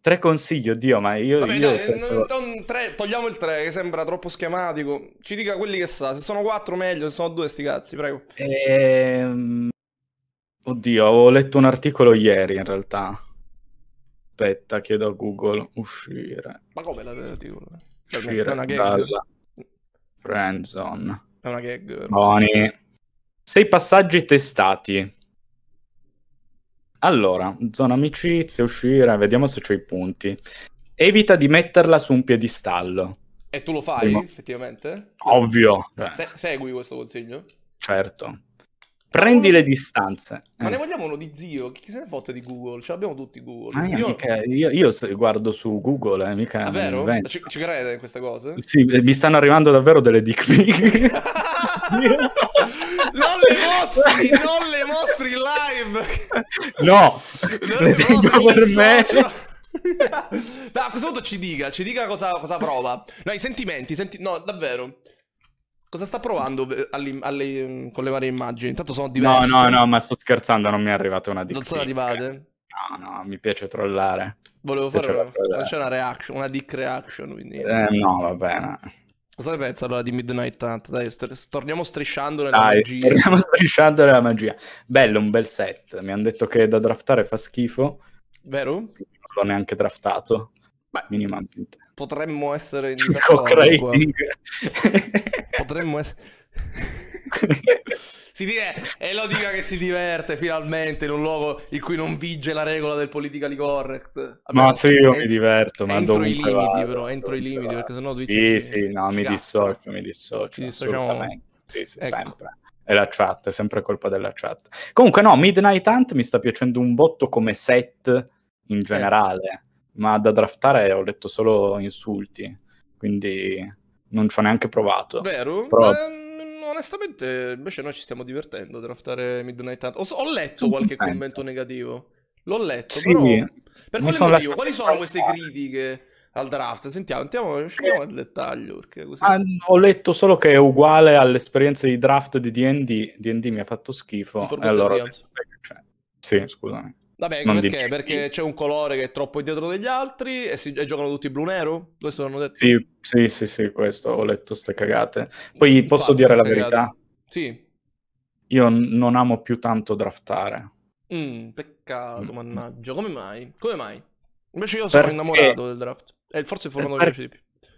Tre consigli, oddio, ma io... Vabbè, io dai, penso... non, tre, togliamo il tre, che sembra troppo schematico. Ci dica quelli che sa. Se sono quattro meglio, se sono due sti cazzi, prego. Ehm... Oddio, ho letto un articolo ieri in realtà. Aspetta, chiedo a Google uscire. Ma come l'articolo? Uscire è una gag. dalla friendzone. È una gag. Boni. Sei passaggi testati allora, zona amicizia, uscire, vediamo se c'ho i punti. Evita di metterla su un piedistallo. E tu lo fai, Primo. effettivamente? Ovvio. Se- segui questo consiglio? Certo. Prendi le distanze. Eh. Ma ne vogliamo uno di zio? Chi se ne fotte di Google? Ce l'abbiamo tutti Google. Ah, zio... mica, io, io, guardo su Google, eh, mica... È ah, vero? Ci, ci crede in queste cose? Sì, eh, mi stanno arrivando davvero delle dick pic. *laughs* non le mostri, non le mostri live! No, le, le tengo per me. Social. a questo punto ci dica, ci dica cosa, cosa prova. No, i sentimenti, senti... no, davvero. Cosa sta provando eh, alle, alle, mm, con le varie immagini? Intanto sono diverse. No, no, no, ma sto scherzando, non mi è arrivata una di Non sono arrivate? No, no, mi piace trollare. Volevo fare una, c'è una reaction, una dick reaction, quindi... Eh, no, va bene. Cosa ne pensi allora di Midnight Hunt? Dai, st- torniamo strisciando nella Dai, magia. Torniamo *laughs* strisciando nella magia. Bello, un bel set. Mi hanno detto che da draftare fa schifo. Vero? Non l'ho neanche draftato. Beh, minimamente potremmo essere in *laughs* disaccordo. *laughs* potremmo essere... *laughs* si dire, e lo dica che si diverte finalmente in un luogo in cui non vige la regola del politically correct. Almeno ma se io ent- mi diverto, ma entro i limiti, vado, però, entro i limiti, vado. perché sennò Twitch. Sì, sì, no, mi dissocio, mi dissocio. ci dissociamo. Sì, sì, ecco. sempre. È la chat, è sempre colpa della chat. Comunque, no, Midnight Hunt mi sta piacendo un botto come set in eh. generale. Eh ma da draftare ho letto solo insulti, quindi non ci ho neanche provato. Vero? Però... Beh mm, onestamente invece noi ci stiamo divertendo a draftare Midnight Hunt. Ho, ho letto qualche commento negativo. L'ho letto, sì, però... Per quale sono motivo? Quali sono queste critiche al draft? Sentiamo, andiamo, scendiamo nel dettaglio. Così... Ah, ho letto solo che è uguale all'esperienza di draft di D&D. D&D mi ha fatto schifo. E allora... Cioè, sì, scusami. Vabbè, non perché? Di... Perché c'è un colore che è troppo indietro degli altri e, si... e giocano tutti blu-nero? Questo hanno detto? Sì, sì, sì, sì, questo ho letto ste cagate. Poi Infatti, posso dire la cagate. verità? Sì. Io non amo più tanto draftare. Mm, peccato, mm, mm. mannaggia. Come mai? Come mai? Invece io sono perché... innamorato del draft. È eh, forse il formato perché... che mi piace di più.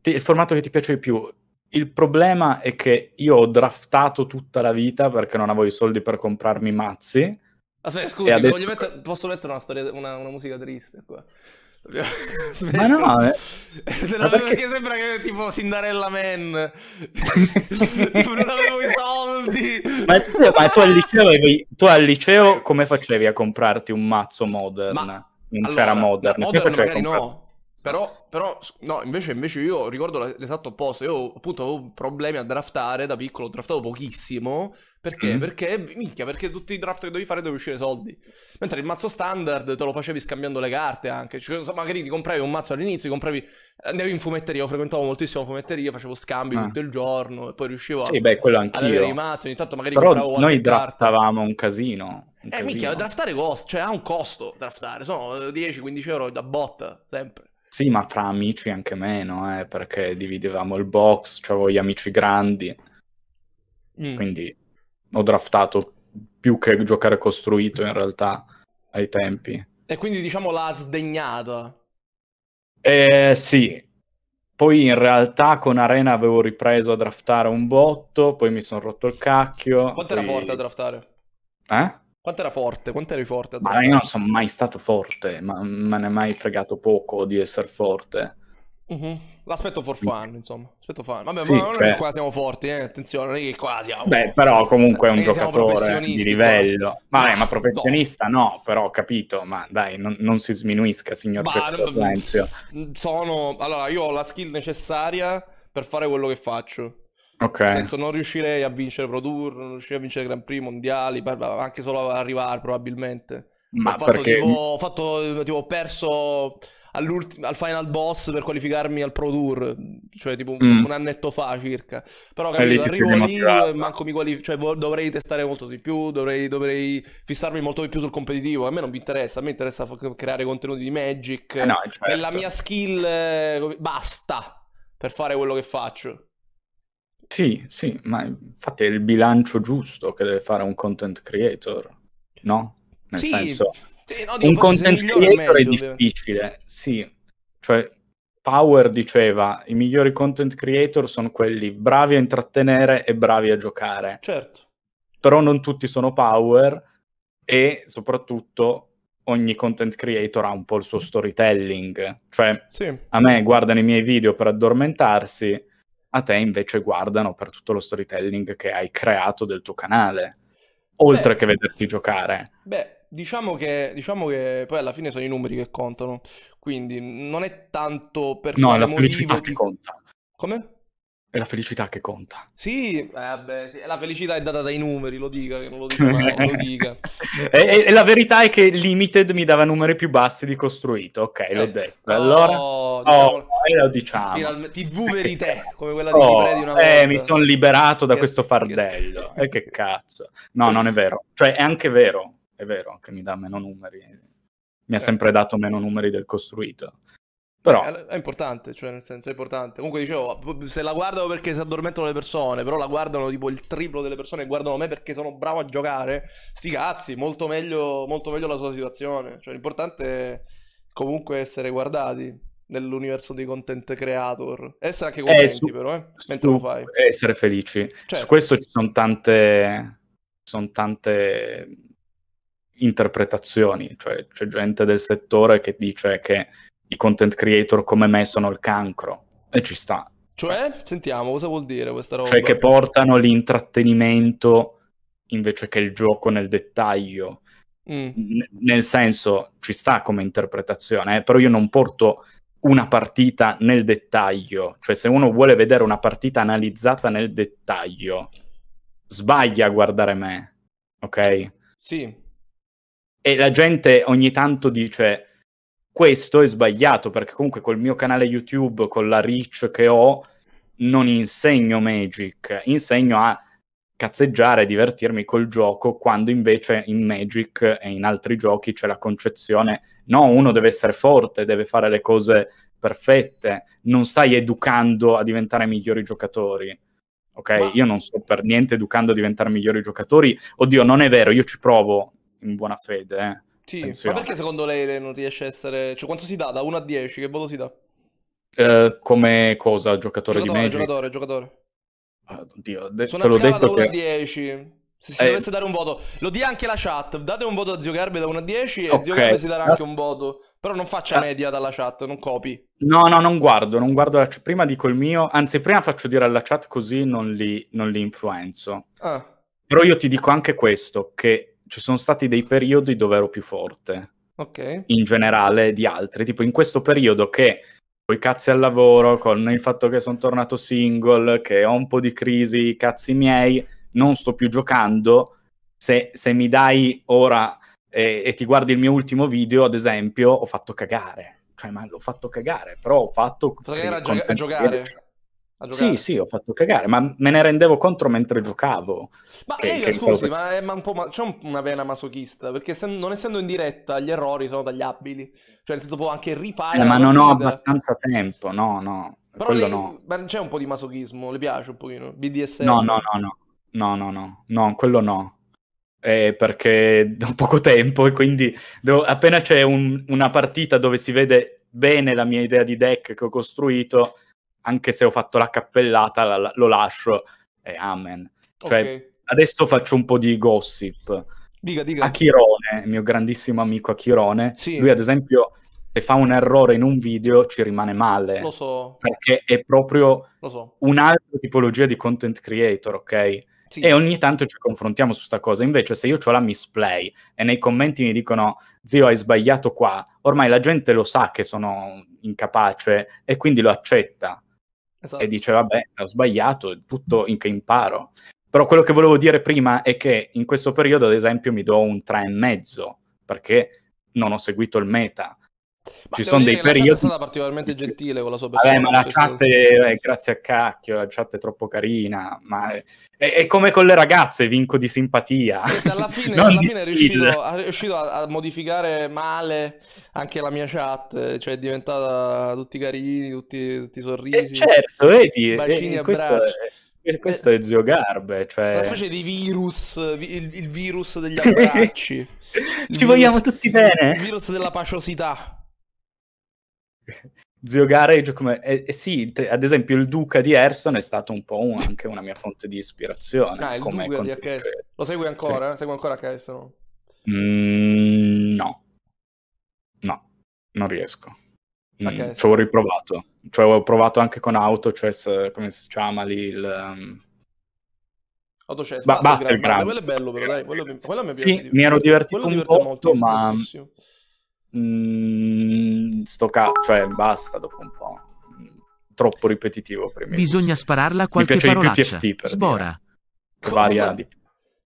Ti... Il formato che ti piace di più il problema è che io ho draftato tutta la vita perché non avevo i soldi per comprarmi mazzi Aspetta, ah, scusi, adesso... mettere, posso mettere una, storia, una, una musica triste qua? *laughs* Ma no, eh. Ma perché... perché... sembra che tipo Cinderella Man *laughs* non avevo i soldi. Ma, tu, ma tu, al liceo, tu, al liceo come facevi a comprarti un mazzo modern? Ma... Non allora, c'era modern. modern magari comprarti? no. Però, però, no, invece, invece io ricordo l'esatto opposto. Io appunto avevo problemi a draftare da piccolo, ho draftato pochissimo. Perché? Mm. Perché, minchia, perché tutti i draft che dovevi fare dovevi uscire soldi. Mentre il mazzo standard te lo facevi scambiando le carte anche. Cioè, magari ti compravi un mazzo all'inizio, ti compravi... Andavi in fumetteria, io frequentavo moltissimo fumetteria, facevo scambi ah. tutto il giorno e poi riuscivo sì, beh, quello anch'io. ad i mazzi. Ogni tanto magari però compravo noi draftavamo carta. un casino. Un eh, casino. minchia, draftare costa, cioè ha un costo draftare. Sono 10-15 eh, euro da botta, sempre. Sì, ma fra amici anche meno, eh, perché dividevamo il box, c'avevo gli amici grandi, mm. quindi ho draftato più che giocare costruito in realtà ai tempi. E quindi diciamo l'ha sdegnata. Eh sì, poi in realtà con Arena avevo ripreso a draftare un botto, poi mi sono rotto il cacchio. Quanto poi... era forte a draftare? Eh? Quanto era forte? Quanto eri forte? Ma io non sono mai stato forte, ma me ne è mai fregato poco di essere forte. Uh-huh. L'aspetto for fun, insomma. Aspetto fun. Vabbè, sì, ma non cioè... è che qua siamo forti, eh? attenzione, non è che qua siamo... Beh, però comunque è un giocatore di livello. Ma, eh, no, ma professionista so. no, però ho capito, ma dai, non, non si sminuisca, signor Pettenzio. Sono... Allora, io ho la skill necessaria per fare quello che faccio. Ok. Nel senso, non riuscirei a vincere Pro Tour, non riuscirei a vincere Grand Prix mondiali, anche solo ad arrivare probabilmente. Ma ho fatto, perché... tipo, ho, fatto, tipo, ho perso al final boss per qualificarmi al Pro Tour, cioè tipo mm. un annetto fa circa. Però capito, arrivo lì, manco mi qualifico, cioè dovrei testare molto di più, dovrei, dovrei, fissarmi molto di più sul competitivo. A me non mi interessa, a me interessa creare contenuti di Magic. Eh no, certo. E la mia skill eh, basta per fare quello che faccio. Sì, sì, ma infatti è il bilancio giusto che deve fare un content creator, no? Nel sì, senso, sì, no, un content creator meglio, è difficile, deve... sì. Cioè, Power diceva, i migliori content creator sono quelli bravi a intrattenere e bravi a giocare. Certo. Però non tutti sono Power e soprattutto ogni content creator ha un po' il suo storytelling. Cioè, sì. a me guardano i miei video per addormentarsi a te invece guardano per tutto lo storytelling che hai creato del tuo canale, oltre beh, che vederti giocare. Beh, diciamo che, diciamo che, poi alla fine sono i numeri che contano, quindi non è tanto per no, quale motivo... No, la felicità ti... conta. Come? È la felicità che conta. Sì, eh beh, sì, la felicità è data dai numeri, lo dica, che non lo dica, mai, *laughs* lo dica. e, e, la verità è che Limited mi dava numeri più bassi di costruito, ok, eh, l'ho eh, detto. Allora, oh, oh diciamo, oh, lo diciamo. Final, TV *laughs* verité, come quella di oh, chi di una eh, volta. Eh, mi sono liberato da che, questo fardello. Che... Eh, che cazzo. No, non è vero. Cioè, è anche vero, è vero che mi dà meno numeri. Mi ha sempre dato meno numeri del costruito. Però è importante, cioè nel senso è importante. Comunque dicevo, se la guardano perché si addormentano le persone, però la guardano tipo il triplo delle persone che guardano me perché sono bravo a giocare, sti cazzi, molto meglio, molto meglio la sua situazione. Cioè l'importante è comunque essere guardati nell'universo dei content creator. Essere anche eh, contenti, eh, su, però, eh, mentre lo fai. Eh, essere felici. Certo. Su questo ci sono tante, sono tante interpretazioni, cioè c'è gente del settore che dice che i content creator come me sono il cancro. E ci sta. Cioè, sentiamo, cosa vuol dire questa roba? Cioè che portano l'intrattenimento invece che il gioco nel dettaglio. Mm. N- nel senso, ci sta come interpretazione, eh, però io non porto una partita nel dettaglio. Cioè, se uno vuole vedere una partita analizzata nel dettaglio, sbaglia a guardare me, ok? Sì. E la gente ogni tanto dice questo è sbagliato perché comunque col mio canale YouTube, con la reach che ho, non insegno Magic, insegno a cazzeggiare divertirmi col gioco, quando invece in Magic e in altri giochi c'è la concezione no, uno deve essere forte, deve fare le cose perfette, non stai educando a diventare migliori giocatori. Ok, Ma... io non sto per niente educando a diventare migliori giocatori. Oddio, non è vero, io ci provo in buona fede, eh. Sì, Attenzione. ma perché secondo lei non riesce a essere... Cioè, quanto si dà? Da 1 a 10? Che voto si dà? Eh, come cosa? Giocatore, giocatore, di Magic? Giocatore, giocatore. Ah, oddio, de- Su una te l'ho detto da 1 che... a 10... Se si eh... dovesse dare un voto, lo dia anche la chat. Date un voto a Zio Garbe da 1 a 10 e okay. Zio Garbe si darà ah. anche un voto. Però non faccia ah. media dalla chat, non copi. No, no, non guardo, non guardo la chat. Prima dico il mio, anzi, prima faccio dire alla chat così non li, non li influenzo. Ah. Però io ti dico anche questo, che ci sono stati dei periodi dove ero più forte. Okay. In generale di altri, tipo in questo periodo che con i cazzi al lavoro, con il fatto che sono tornato single, che ho un po' di crisi, cazzi miei, non sto più giocando. Se, se mi dai ora e, e, ti guardi il mio ultimo video, ad esempio, ho fatto cagare. Cioè, ma l'ho fatto cagare, però ho fatto... Perché era a giocare? Cioè, sì, sì, ho fatto cagare, ma me ne rendevo conto mentre giocavo. Ma che, io, eh, che scusi, stavo... ma, ma, un po ma... c'è un, una vena masochista, perché se, non essendo in diretta gli errori sono tagliabili. Cioè, nel senso, può anche rifare... Eh, ma non ho abbastanza tempo, no, no. Però lei, no. Ma c'è un po' di masochismo, le piace un pochino? BDSM? No, no, no, no, no, no, no, no quello no. Eh, perché *laughs* ho poco tempo e quindi devo... appena c'è un, una partita dove si vede bene la mia idea di deck che ho costruito anche se ho fatto la cappellata, la, lo lascio e amen. Cioè, okay. adesso faccio un po' di gossip. Dica, dica. Achirone, mio grandissimo amico Achirone, sì. lui ad esempio se fa un errore in un video ci rimane male. Lo so. Perché è proprio so. un'altra tipologia di content creator, ok? Sì. E ogni tanto ci confrontiamo su sta cosa. Invece, se io ho la misplay e nei commenti mi dicono zio, hai sbagliato qua, ormai la gente lo sa che sono incapace e quindi lo accetta esatto. e dice vabbè ho sbagliato, tutto in che imparo. Però quello che volevo dire prima è che in questo periodo ad esempio mi do un tre e mezzo perché non ho seguito il meta ma ci sono dei periodi. La è stata particolarmente gentile con la sua persona. Vabbè, ma la chat è, eh, grazie a cacchio, la chat è troppo carina. Ma è, è come con le ragazze, vinco di simpatia. E alla *laughs* fine, alla fine è riuscito, è riuscito a, a, modificare male anche la mia chat, cioè è diventata tutti carini, tutti, tutti sorrisi. Eh certo, vedi, eh, bacini e questo abbracci. È... E eh, questo è Zio Garbe, cioè... Una specie di virus, il, il virus degli *laughs* abbracci. Ci virus, vogliamo tutti bene. Il virus della paciosità. *laughs* Zio Garage, come, eh, eh sì, te, ad esempio il Duca di Erson è stato un po' un, anche una mia fonte di ispirazione. Ah, il Duca di HS. Eh, Lo segui ancora? Sì. Segui ancora HS, no? Mm, no. No, non riesco. mm, Ci ho riprovato. Cioè, ho provato anche con auto, cioè, come si chiama lì il... Um... Ehm, Autochess, ba- Battleground. Battleground. Quello è bello, però, dai. Quello, quello mi Sì, mi ero divertito un po', molto, ma... Moltissimo mh, mm, sto ca- cioè basta dopo un po'. Troppo ripetitivo per me. Bisogna spararla qualche Mi piace di più TFT per Sbora. Dire. Varia di più.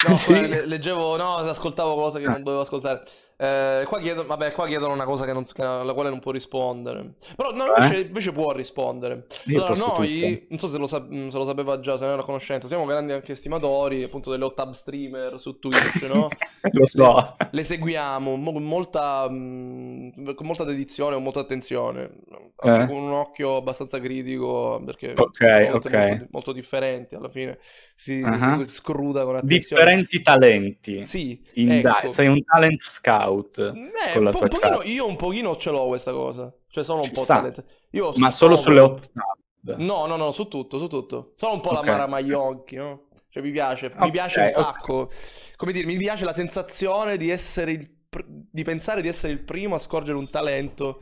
No, *laughs* sì. leggevo, no, ascoltavo cose che ah. non dovevo ascoltare. Eh, qua chiedono, vabbè, qua chiedono una cosa non, alla quale non può rispondere. Però no, invece, eh? invece, può rispondere. Io allora, noi, non so se lo, se lo, sapeva già, se ne era a conoscenza, siamo grandi anche stimatori appunto delle Octab streamer su Twitch, no? *laughs* lo so. Le, le seguiamo mo, molta, mh, mm, con molta dedizione, con molta attenzione, anche eh? con un occhio abbastanza critico, perché okay, sono okay. Molto, molto, differenti alla fine. Si, uh-huh. si, scruta con attenzione. Differenti differenti talenti. Sì, ecco. sei un talent scout. Eh, un po- pochino, io un pochino ce l'ho questa cosa. Cioè sono un Ci po' sta. talent. Io Ma solo sulle opt-out? No, no, no, su tutto, su tutto. Sono un po' okay. la Mara Maionchi, no? Cioè mi piace, okay, mi piace un sacco. Come dire, mi piace la sensazione di essere il pr- di pensare di essere il primo a scorgere un talento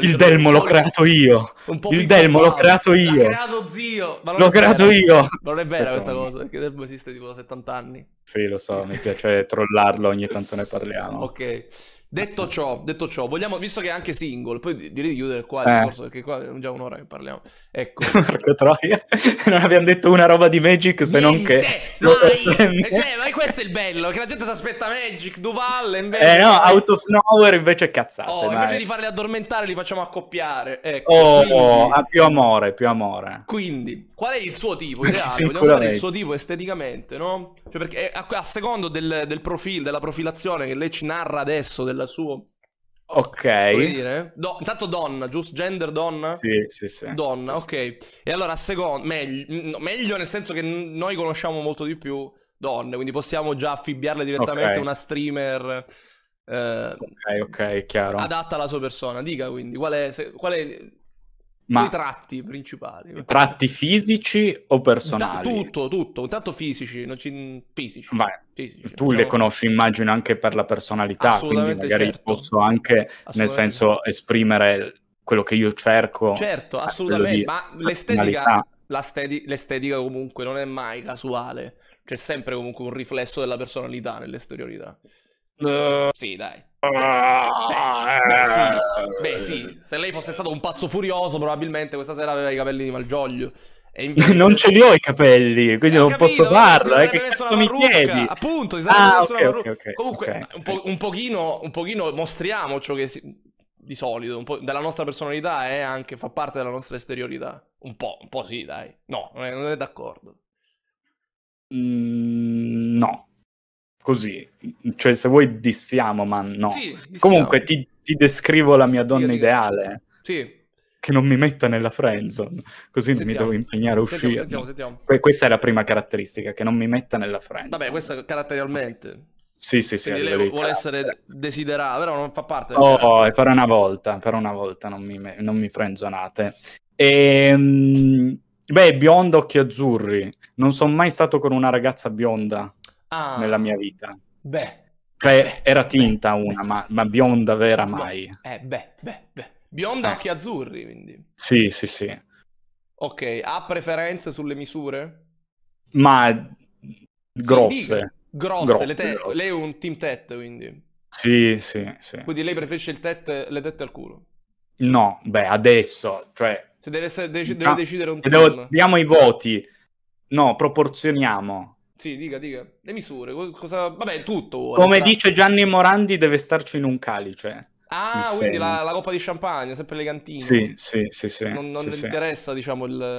il Delmo l'ho creato io. Il Delmo l'ho creato io. L'ho creato zio. L'ho creato vera. io. Non è vera questa cosa, perché Delmo esiste tipo da 70 anni. Sì, lo so, mi piace trollarlo, ogni tanto ne parliamo. *laughs* ok. Detto ciò, detto ciò, vogliamo, visto che è anche single, poi direi di chiudere qua il eh. discorso perché qua è già un'ora che parliamo. Ecco. Marco *laughs* Troia, non abbiamo detto una roba di Magic se Niente, non che... Mai! *laughs* Eh, cioè, ma questo è il bello, che la gente si aspetta Magic, Duval, invece... Eh no, Out of Nowhere invece cazzate. Oh, dai. invece di farli addormentare li facciamo accoppiare. Ecco, oh, quindi... oh, più amore, più amore. Quindi, qual è il suo tipo ideale? Vogliamo sapere il suo tipo esteticamente, no? Cioè, perché a, a secondo del, del profilo, della profilazione che lei ci narra adesso della sua Ok. Dire? Do- intanto donna, giusto? Gender donna? Sì, sì, sì. Donna, sì, ok. Sì. E allora, a secondo... Meglio, meglio nel senso che noi conosciamo molto di più donne, quindi possiamo già affibbiarle direttamente okay. a una streamer... Eh, ok, ok, chiaro. Adatta alla sua persona. Dica quindi, qual è... Se, qual è ma I tratti principali. Tratti fisici o personali? Da, tutto, tutto. Intanto fisici, ci... fisici. Vai. fisici tu diciamo... le conosci, immagino, anche per la personalità, quindi magari certo. posso anche, nel senso, esprimere quello che io cerco. Certo, eh, assolutamente, ma l'estetica, l'estetica comunque non è mai casuale, c'è sempre comunque un riflesso della personalità nell'esteriorità sì, dai. Uh, beh, sì. Eh. beh, sì. se lei fosse stato un pazzo furioso, probabilmente questa sera aveva i capelli di malgioglio. *laughs* Invece... non ce li ho i capelli, quindi eh, non capito, posso farlo. Eh, che cazzo mi chiedi? Appunto, ah, okay, okay, okay, Comunque, un, po- un, pochino, un, pochino, mostriamo ciò che si... di solito, della nostra personalità è anche, fa parte della nostra esteriorità. Un po', un po' sì, dai. No, non è, non è d'accordo. Mm, no così, cioè se vuoi dissiamo, ma no. Sì, Comunque ti, ti, descrivo la mia donna io ideale. Sì. Che non mi metta nella friendzone, così sentiamo. mi devo impegnare a uscire. Sentiamo, sentiamo. Que- questa è la prima caratteristica, che non mi metta nella friendzone. Vabbè, questa caratterialmente. Sì, sì, sì. Quindi lei vuole essere desiderata, però non fa parte. Oh, oh per una volta, per una volta non mi, non mi frenzonate. Ehm, beh, bionda occhi azzurri. Non sono mai stato con una ragazza bionda ah, nella mia vita. Beh. Cioè, era tinta beh, una, ma, ma, bionda vera mai. Eh, beh, beh, beh. Bionda eh. occhi azzurri, quindi. Sì, sì, sì. Ok, ha preferenze sulle misure? Ma grosse. Grosse, grosse, le te- grosse, lei è un team tet, quindi. Sì, sì, sì. Quindi lei sì. preferisce il tet, le tette al culo? No, beh, adesso, cioè... Se deve, essere, dec- deve diciamo, decidere un team... Devo, diamo i voti, no, proporzioniamo. Sì, dica, dica. Le misure, cosa... Vabbè, tutto. Come tra... dice Gianni Morandi, deve starci in un calice. Ah, Mi quindi la, la, coppa di champagne, sempre elegantino. Sì, sì, sì. sì non non sì, interessa, sì. diciamo, il...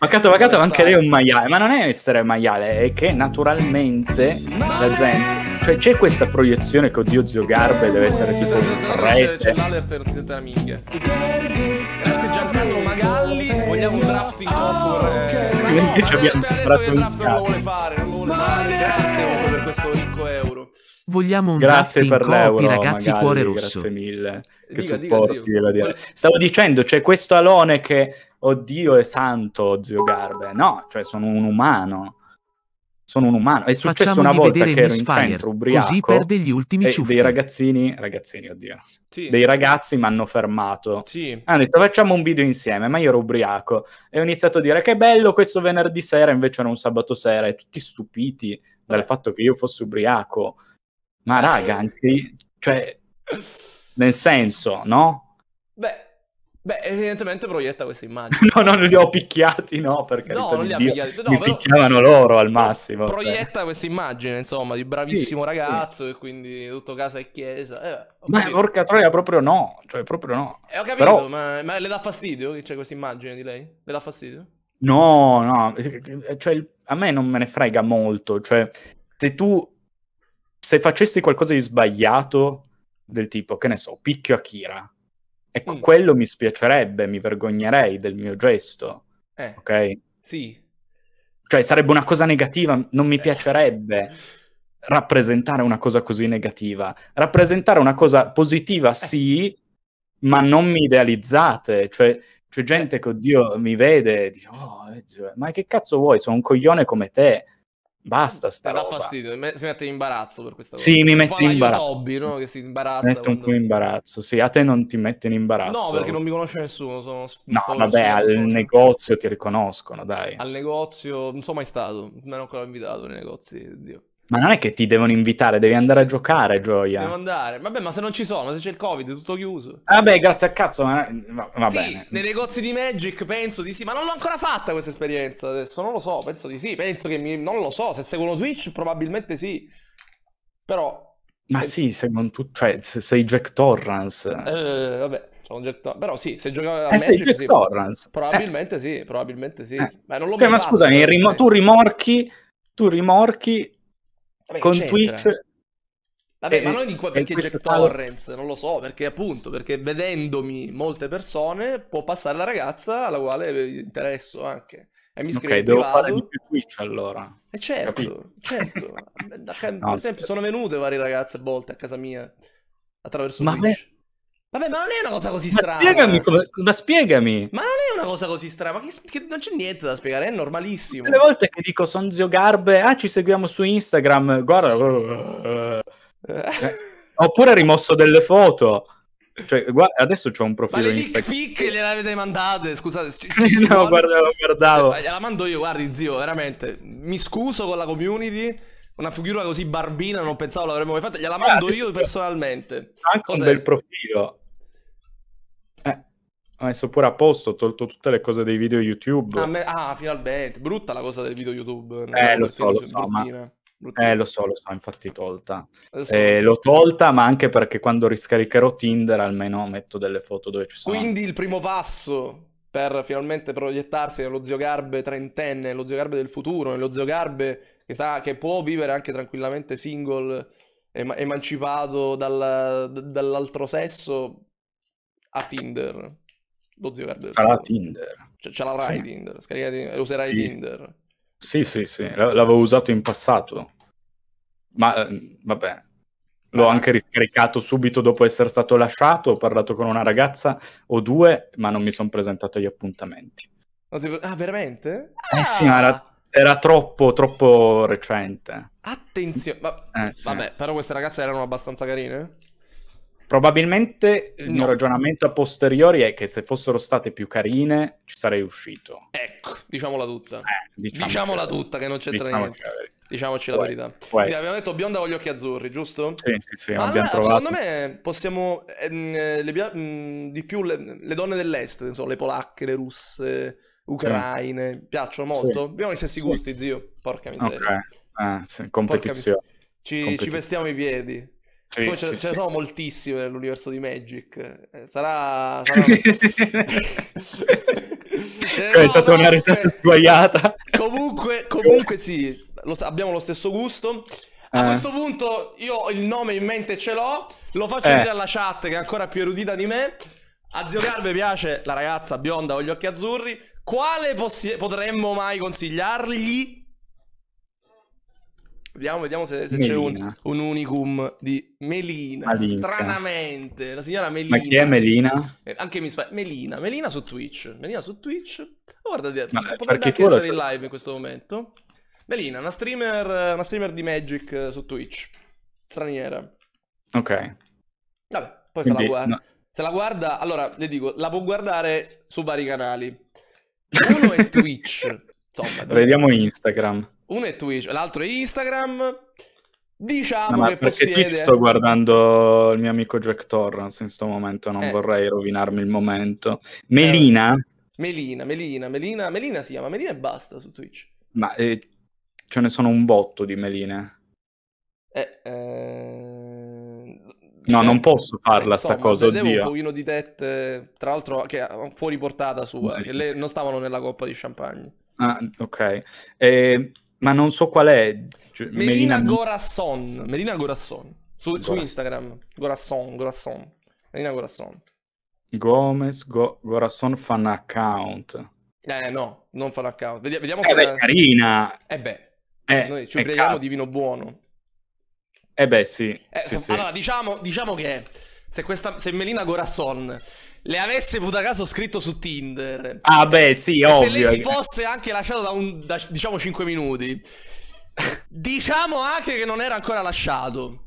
Macato, *laughs* paccato, anche lei è un maiale. Ma non è essere maiale, è che naturalmente la gente... Cioè, c'è questa proiezione che, oddio, zio Garbe deve essere tipo... C'è, c'è l'alert della minchia. Grazie Giancarlo Magalli, vogliamo un drafting concorrere. Invece abbiamo detto che il draft non lo vuole fare, normali. Grazie per questo ricco euro. Vogliamo un grazie per l'euro, copy, ragazzi, magari, cuore rosso. Grazie mille. Che dica, supporti dica, zio. Stavo dicendo, c'è questo alone che, oddio, è santo, zio Garbe. No, cioè sono un umano sono un umano. È successo una volta che ero in centro ubriaco. Così perde gli ultimi ciuffi. Dei ragazzini, ragazzini, oddio. Sì. Dei ragazzi mi hanno fermato. Sì. Hanno detto facciamo un video insieme, ma io ero ubriaco. E ho iniziato a dire che bello questo venerdì sera, invece era un sabato sera. E tutti stupiti dal eh. fatto che io fossi ubriaco. Ma raga, anche... cioè... *laughs* Nel senso, no? Beh, Beh, evidentemente proietta questa immagine. *laughs* no, no, non li ho picchiati, no, perché no, non li ha picchiati. No, li però... picchiavano loro al massimo. Proietta cioè. questa immagine, insomma, di bravissimo sì, ragazzo sì. e quindi tutto casa e chiesa. Eh, ma porca troia, proprio no, cioè proprio no. E eh, ho capito, però... ma, ma, le dà fastidio che c'è questa immagine di lei? Le dà fastidio? No, no, cioè a me non me ne frega molto, cioè se tu se facessi qualcosa di sbagliato del tipo, che ne so, picchio Akira Ecco, mm. quello mi spiacerebbe, mi vergognerei del mio gesto. Eh. Ok? Sì. Cioè, sarebbe una cosa negativa, non mi eh. piacerebbe rappresentare una cosa così negativa. Rappresentare una cosa positiva, eh. sì, eh. ma non mi idealizzate. Cioè, c'è eh. gente che, oddio, mi vede e dice, oh, eh, ma che cazzo vuoi? Sono un coglione come te Basta sta mi roba. fastidio, si mette in imbarazzo per questa cosa. Sì, mi mette in imbarazzo. Hobby, no? Che si imbarazza. Mi mette quando... un po' in imbarazzo. Sì, a te non ti mette in imbarazzo. No, perché non mi conosce nessuno. Sono... No, vabbè, al negozio ti riconoscono, dai. Al negozio non sono mai stato, non ho ancora invitato nei negozi, zio. Ma non è che ti devono invitare, devi andare a giocare, Gioia. Devo andare. Vabbè, ma se non ci sono, se c'è il Covid, è tutto chiuso. Vabbè, grazie a cazzo, ma va, va sì, bene. Nei negozi di Magic penso di sì, ma non l'ho ancora fatta questa esperienza adesso, non lo so, penso di sì, penso che mi... non lo so, se seguono Twitch probabilmente sì. Però ma penso... sì, seguono tu, cioè se sei Jack Torrance. Eh, vabbè. Jack... Però sì, se giocava a eh, Magic, Jack sì, Torrance. Eh. Probabilmente eh. sì, probabilmente sì. Eh. Beh, non l'ho cioè, mai ma fatto, scusami, rim- tu rimorchi tu rimorchi Vabbè, con Twitch... Vabbè, eh, ma non qua eh, perché Jack caso... Torrance, non lo so, perché appunto, perché vedendomi molte persone può passare la ragazza alla quale interesso anche. E mi scrive ok, devo privato. fare di più Twitch allora. E eh, certo, Capito? certo. *laughs* Per no, esempio, sono venute varie ragazze a volte a casa mia attraverso ma Twitch. Beh... Vabbè, ma non è una cosa così ma strana. Spiegami come... Ma spiegami. Ma non cosa così strana, ma che, che non c'è niente da spiegare, è normalissimo. Tutte le volte che dico son zio Garbe, ah ci seguiamo su Instagram, guarda... Uh, uh, eh. Oppure rimosso delle foto. Cioè, guarda, adesso c'ho un profilo in Instagram. Ma le le avete mandate, scusate. Ci, ci *laughs* no, guardavo, guardavo. Eh, la mando io, guardi zio, veramente. Mi scuso con la community. Una figura così barbina, non pensavo l'avremmo mai fatta. Gliela mando ah, io personalmente. Anche Cos'è? un bel profilo ha messo pure a posto, ha tolto tutte le cose dei video YouTube. Ah, me... ah, finalmente, brutta la cosa del video YouTube. Eh, lo so, lo so, ma... eh, lo so, lo so, infatti tolta. Eh, l'ho tolta, ma anche perché quando riscaricherò Tinder almeno metto delle foto dove ci sono. Quindi il primo passo per finalmente proiettarsi nello zio Garbe trentenne, nello zio Garbe del futuro, nello zio Garbe che sa che può vivere anche tranquillamente single, emancipato dal... dall'altro sesso, a Tinder. Lo zio verde. Sarà Tinder. Cioè, ce l'avrai sì. Tinder, scaricati, userai sì. Tinder. Sì, sì, sì, l'avevo usato in passato. Ma ehm, vabbè, l'ho anche riscaricato subito dopo essere stato lasciato, ho parlato con una ragazza o due, ma non mi sono presentato agli appuntamenti. Ah, veramente? Eh ah! sì, ma era, ah! era, troppo, troppo recente. Attenzione, ma... eh, sì. vabbè, però queste ragazze erano abbastanza carine? Probabilmente il no. mio ragionamento a posteriori è che se fossero state più carine ci sarei uscito. Ecco, diciamola tutta. Eh, diciamoci diciamola tutta che non c'entra diciamoci niente. Diciamoci la verità. Quindi, abbiamo detto bionda con gli occhi azzurri, giusto? Sì, sì, sì, Ma allora, Secondo me possiamo ehm, le, mh, mm, di più le, le, donne dell'est, insomma, le polacche, le russe, ucraine, sì. piacciono molto. Sì. Abbiamo gli stessi sì. gusti, zio. Porca miseria. Okay. Ah, sì, competizione. Porca Ci, competizione. ci pestiamo i piedi. Sì, Poi ce, sì, ce ne sono moltissime nell'universo di Magic. Eh, sarà. sarà... *laughs* Cioè, è stata no, una risata cioè, sbagliata. Comunque, comunque sì, lo, abbiamo lo stesso gusto. A eh. questo punto io il nome in mente ce l'ho, lo faccio eh. dire alla chat che è ancora più erudita di me. A Zio Garbe piace la ragazza bionda con gli occhi azzurri. Quale possi- potremmo mai consigliargli Vediamo, vediamo se, se c'è un, un, unicum di Melina. Malinca. Stranamente, la signora Melina. Ma chi è Melina? Eh, anche mi sfai. Melina, Melina su Twitch. Melina su Twitch. Oh, guarda, Ma perché anche essere in live in questo momento. Melina, una streamer, una streamer di Magic eh, su Twitch. Straniera. Ok. Vabbè, poi Quindi, se la guarda. No. Se la guarda, allora le dico, la può guardare su vari canali. Uno è *laughs* Twitch. Insomma, vediamo Instagram. Uno è Twitch, l'altro è Instagram. Diciamo no, che possiede... Twitch sto guardando il mio amico Jack Torrance in questo momento, non eh. vorrei rovinarmi il momento. Melina... Eh, Melina, Melina, Melina, Melina si chiama, Melina e basta su Twitch. Ma eh, ce ne sono un botto di Melina. Eh, eh... No, cioè, non posso farla eh, insomma, sta cosa, oddio. un pochino di tette, eh, tra l'altro che fuori portata sua, che le, non stavano nella coppa di champagne. Ah, ok. Eh ma non so qual è. Cioè, Melina, Melina Gorasson. Melina Gorasson. Su, Gora. su Instagram. Gorasson, Gorasson. Melina Gorasson. Gomez Go- Gorasson fan account. Eh no, non fan account. Vedi- vediamo eh se... Beh, è carina. Eh beh, eh, noi ci preghiamo di vino buono. Eh beh sì. Eh, sì, se... sì. Allora, diciamo, diciamo che se, questa, se Melina Gorasson le avesse puta caso scritto su Tinder. Ah, beh, sì, e ovvio. Se lei si fosse anche lasciato da, un, da, diciamo 5 minuti. Diciamo anche che non era ancora lasciato.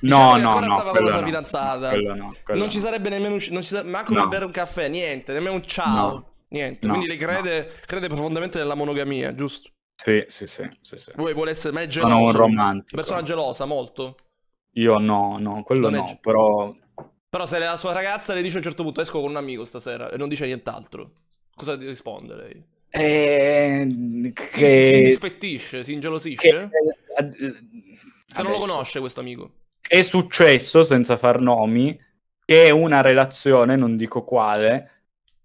Diciamo no, no, ancora no, con la no, fidanzata. No, non ci sarebbe nemmeno usci- non ci sarebbe manco no. bere un caffè, niente, nemmeno un ciao. Niente. Quindi lei crede, crede profondamente nella monogamia, giusto? Sì, sì, sì, sì, sì. Lui vuole essere ma è geloso. Sono un romantico. Persona gelosa molto. Io no, no, quello non no, è... però però se la sua ragazza le dice a un certo punto esco con un amico stasera e non dice nient'altro, cosa risponde lei? Eh, che... si, si indispettisce, si ingelosisce? Che... Eh, se non lo conosce questo amico. È successo, senza far nomi, che una relazione, non dico quale,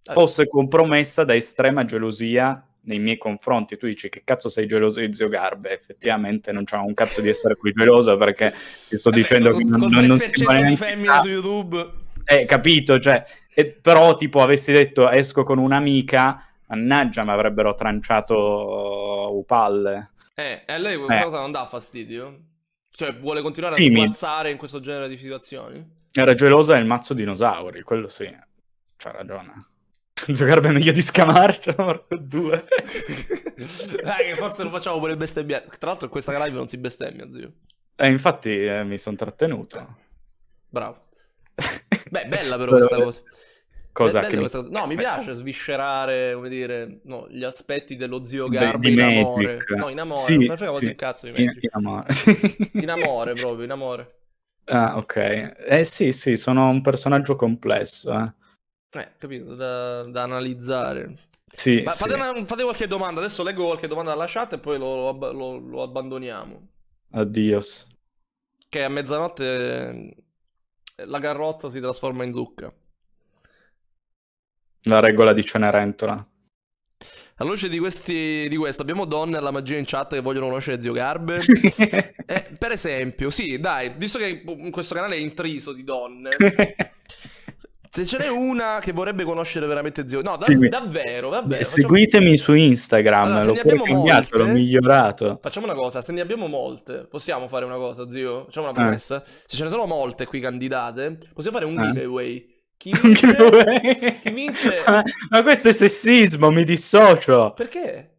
eh. fosse compromessa da estrema gelosia nei miei confronti tu dici che cazzo sei geloso di Zio Garbe, effettivamente non c'è un cazzo di essere qui geloso perché eh ti sto Vabbè, dicendo con, che non, con non, non si di femmine su YouTube. Eh, capito, cioè, eh, però tipo avessi detto esco con un'amica, mannaggia, mi avrebbero tranciato upalle. Eh, e a lei questa eh. cosa non dà fastidio? Cioè, vuole continuare sì, a spazzare mi... in questo genere di situazioni? Era gelosa del mazzo dinosauri, quello sì, c'ha ragione. Zuckerberg *laughs* è meglio di Scamarcio, Marco *laughs* 2. *laughs* eh, forse lo facciamo pure il bestemmia. Tra l'altro in questa live non si bestemmia, zio. Eh, infatti eh, mi sono trattenuto. Bravo. Beh, bella però questa eh, cosa. Cosa? che mi... cosa. No, mi Penso... Eh, piace certo. sviscerare, come dire, no, gli aspetti dello zio Garbi in amore. No, in amore, sì, non mi frega quasi sì. cazzo di Magic. In, in amore. in amore proprio, in amore. Ah, ok. Eh sì, sì, sono un personaggio complesso, eh. Eh, capito, da, da analizzare. Sì, Ma fate, sì. Una, fate, qualche domanda, adesso leggo qualche domanda dalla chat e poi lo, lo, lo, lo abbandoniamo. Addios. Che a mezzanotte eh, la carrozza si trasforma in zucca. La regola di Cenerentola. Alla luce di, questi, di, questo, abbiamo donne alla magia in chat che vogliono conoscere Zio Garbe. *laughs* eh, per esempio, sì, dai, visto che questo canale è intriso di donne, *laughs* Se ce n'è una che vorrebbe conoscere veramente Zio, no, da- Segui... davvero, davvero. Seguitemi su Instagram, allora, l'ho pure cambiato, l'ho migliorato. Facciamo una cosa, se ne abbiamo molte, possiamo fare una cosa, Zio? Facciamo una eh. promessa. Eh. Se ce ne sono molte qui candidate, possiamo fare un eh. giveaway. Chi *laughs* vince? chi vince... *laughs* Ma, ma, questo è sessismo, mi dissocio. Perché?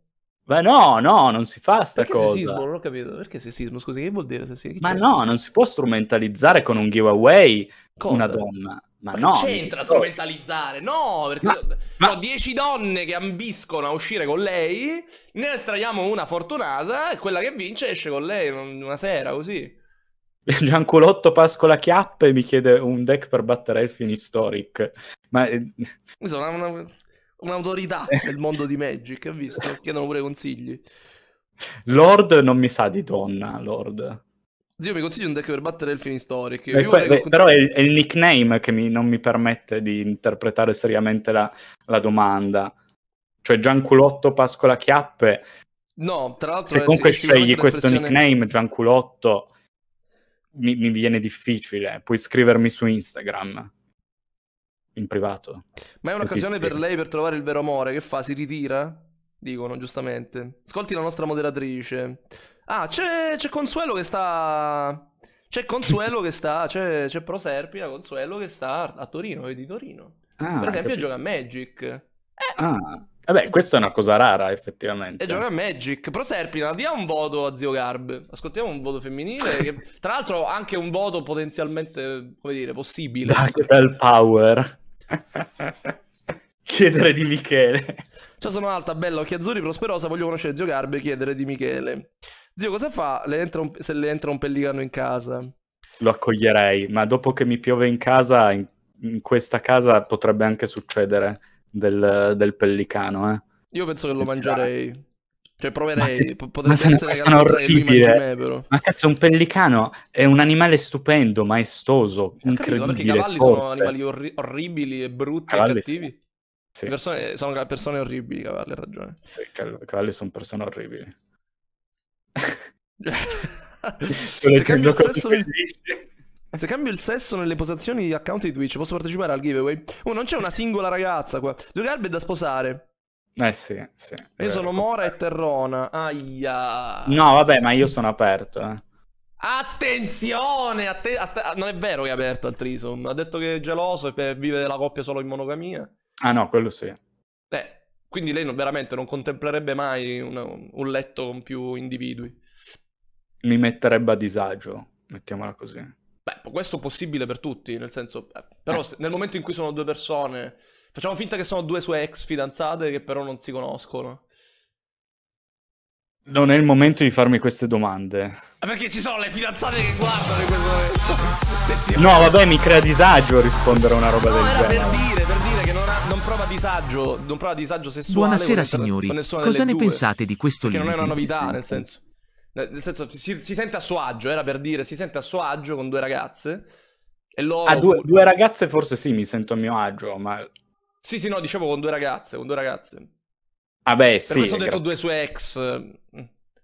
Ma no, no, non si fa sta Perché cosa. Sessismo? Non ho capito. Perché sessismo? Scusi, che vuol dire sessismo? Chi ma no, non si può strumentalizzare con un giveaway Cosa? Una donna. Ma, ma no, c'entra strumentalizzare? No, perché ma, ho ma... dieci donne che ambiscono a uscire con lei, ne estraiamo una fortunata e quella che vince esce con lei una sera così. *laughs* Gianculotto Pascola Chiappe mi chiede un deck per battere Elfin Historic. Ma... Eh, Sono una, una, un'autorità *laughs* nel mondo di Magic, ho visto? Chiedono pure consigli. Lord non mi sa di donna, Lord. Zio, mi consigli un deck per battere Elfin Storic. Eh, Io que- beh, però è il, è il, nickname che mi, non mi permette di interpretare seriamente la, la domanda. Cioè, Gianculotto Pascola Chiappe. No, tra l'altro. Se eh, comunque scegli questo nickname, Gianculotto, mi, mi viene difficile. Puoi scrivermi su Instagram in privato. Ma è un'occasione per lei per trovare il vero amore. Che fa? Si ritira? Dicono giustamente. Ascolti la nostra moderatrice. Ah, c'è, c'è Consuelo che sta... C'è Consuelo che sta... C'è, c'è Proserpina Consuelo che sta a Torino, è di Torino. Ah, per esempio capito. gioca a Magic. Eh, ah, vabbè, questa è una cosa rara, effettivamente. E gioca a Magic. Proserpina, dia un voto a Zio Garb. Ascoltiamo un voto femminile, che, *laughs* tra l'altro anche un voto potenzialmente, come dire, possibile. Anche del power. *laughs* chiedere di Michele. Ciao, sono Alta, bella, occhi azzurri, prosperosa, voglio conoscere Zio Garb e chiedere di Michele. Zio, cosa fa le un... se le entra un pellicano in casa? Lo accoglierei, ma dopo che mi piove in casa, in, in questa casa potrebbe anche succedere del, del pellicano, eh. Io penso che lo penso mangerei. Cioè proverei, ma potrebbe ma essere che orribile. Eh. Me, però. Ma cazzo, un pellicano è un animale stupendo, maestoso, ma incredibile. Capito, perché i cavalli forte. sono animali orri- orribili e brutti cavalli e cattivi. Sì, persone, sì. Sono persone orribili, cavalli, ha ragione. Sì, cavalli sono persone orribili. *laughs* se, cambio nel... se cambio il sesso nelle posazioni account di Twitch, posso partecipare al giveaway? Oh, non c'è una singola ragazza qua. Due garbe da sposare. Eh sì, sì. Io sono Mora e Terrona. Aia. No, vabbè, ma io sono aperto, eh. Attenzione! Atte- att- non è vero che è aperto al Trison. Ha detto che è geloso e vive la coppia solo in monogamia. Ah no, quello sì. Eh, quindi lei non, veramente non contemplerebbe mai una, un letto con più individui. Mi metterebbe a disagio, mettiamola così. Beh, questo è possibile per tutti, nel senso... Eh, però eh. nel momento in cui sono due persone... Facciamo finta che sono due sue ex fidanzate che però non si conoscono. Non è il momento di farmi queste domande. Perché ci sono le fidanzate che guardano in questo momento. no, vabbè, mi crea disagio rispondere a una roba no, del genere. Per dire, per dire disagio, non prova disagio sessuale. Buonasera signori, cosa ne due, pensate di questo libro? Che non è una novità, nel senso... Nel senso, si, si, sente a suo agio, era per dire, si sente a suo agio con due ragazze. E loro... Ah, due, due, ragazze forse sì, mi sento a mio agio, ma... Sì, sì, no, dicevo con due ragazze, con due ragazze. Ah beh, per sì. Per questo ho detto gra- due sue ex.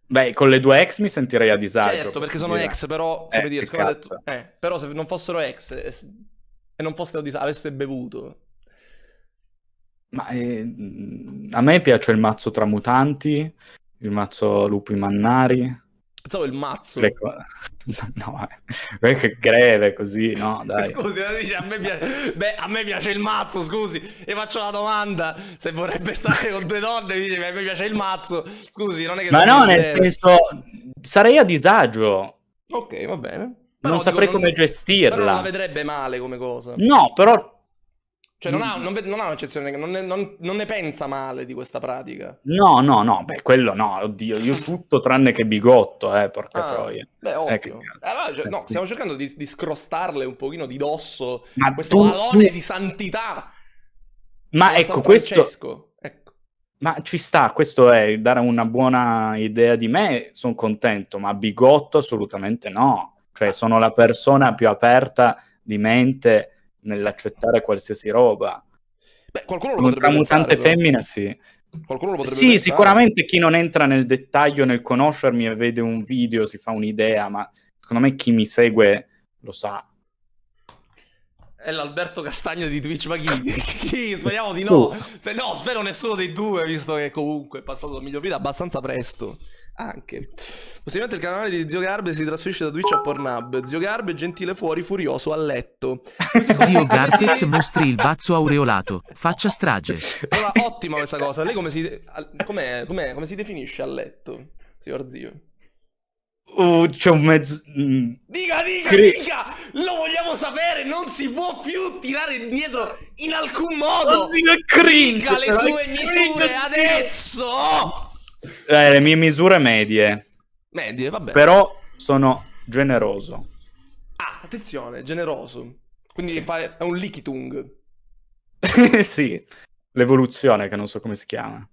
Beh, con le due ex mi sentirei a disagio. Certo, perché sono ex, però... Eh, dire, detto, eh, però se non fossero ex e, e non fossero dis- avesse bevuto... Ma eh, a me piace il mazzo tra mutanti, il mazzo lupi mannari. Pensavo il mazzo. Le... *laughs* No, è eh. che greve così, no, *laughs* dai. Scusi, eh, dice, a me, piace... Beh, a me piace il mazzo, scusi. E faccio la domanda, se vorrebbe stare con due donne, mi dice, a me piace il mazzo. Scusi, non è che... Ma no, nel vero. senso, sarei a disagio. Ok, va bene. Però non saprei come non... gestirla. Però non la vedrebbe male come cosa. No, però cioè non, ha, non, non ha, un'eccezione, non ne, non ne, pensa male di questa pratica. No, no, no, beh, quello no, oddio, io tutto tranne che bigotto, eh, porca ah, troia. Beh, eh, ovvio. Eh, allora, cioè, eh, no, stiamo cercando di, di, scrostarle un pochino di dosso Ma questo tu, valone tu... di santità. Ma ecco, questo... Ecco. Ma ci sta, questo è dare una buona idea di me, sono contento, ma bigotto assolutamente no. Cioè, sono la persona più aperta di mente nell'accettare qualsiasi roba. Beh, qualcuno lo Un potrebbe mutante pensare, femmina, sì. Qualcuno lo potrebbe Sì, pensare. sicuramente chi non entra nel dettaglio, nel conoscermi e vede un video, si fa un'idea, ma secondo me chi mi segue lo sa. È l'Alberto Castagno di Twitch, ma chi? *laughs* chi? Speriamo di no. No, spero nessuno dei due, visto che comunque è passato la miglior vita abbastanza presto. Anche. Possibilmente il canale di Zio Garbe si trasferisce da Twitch a Pornhub. Zio Garbe gentile fuori, furioso a letto. Zio Garbe mostri il bazzo aureolato, faccia strage. Allora, ottima questa cosa. Lei come si, com'è, com'è, come si definisce a letto, signor Zio? Oh, c'è un mezzo. Mm. Dica, dica, Cre- dica! Lo vogliamo sapere! Non si può più tirare indietro in alcun modo! Oddio, cringe, dica le sue misure adesso! Eh, le mie misure medie. Medie, vabbè. Però sono generoso. Ah, attenzione, generoso. Quindi sì. fa... è un likitung. *laughs* sì, l'evoluzione che non so come si chiama.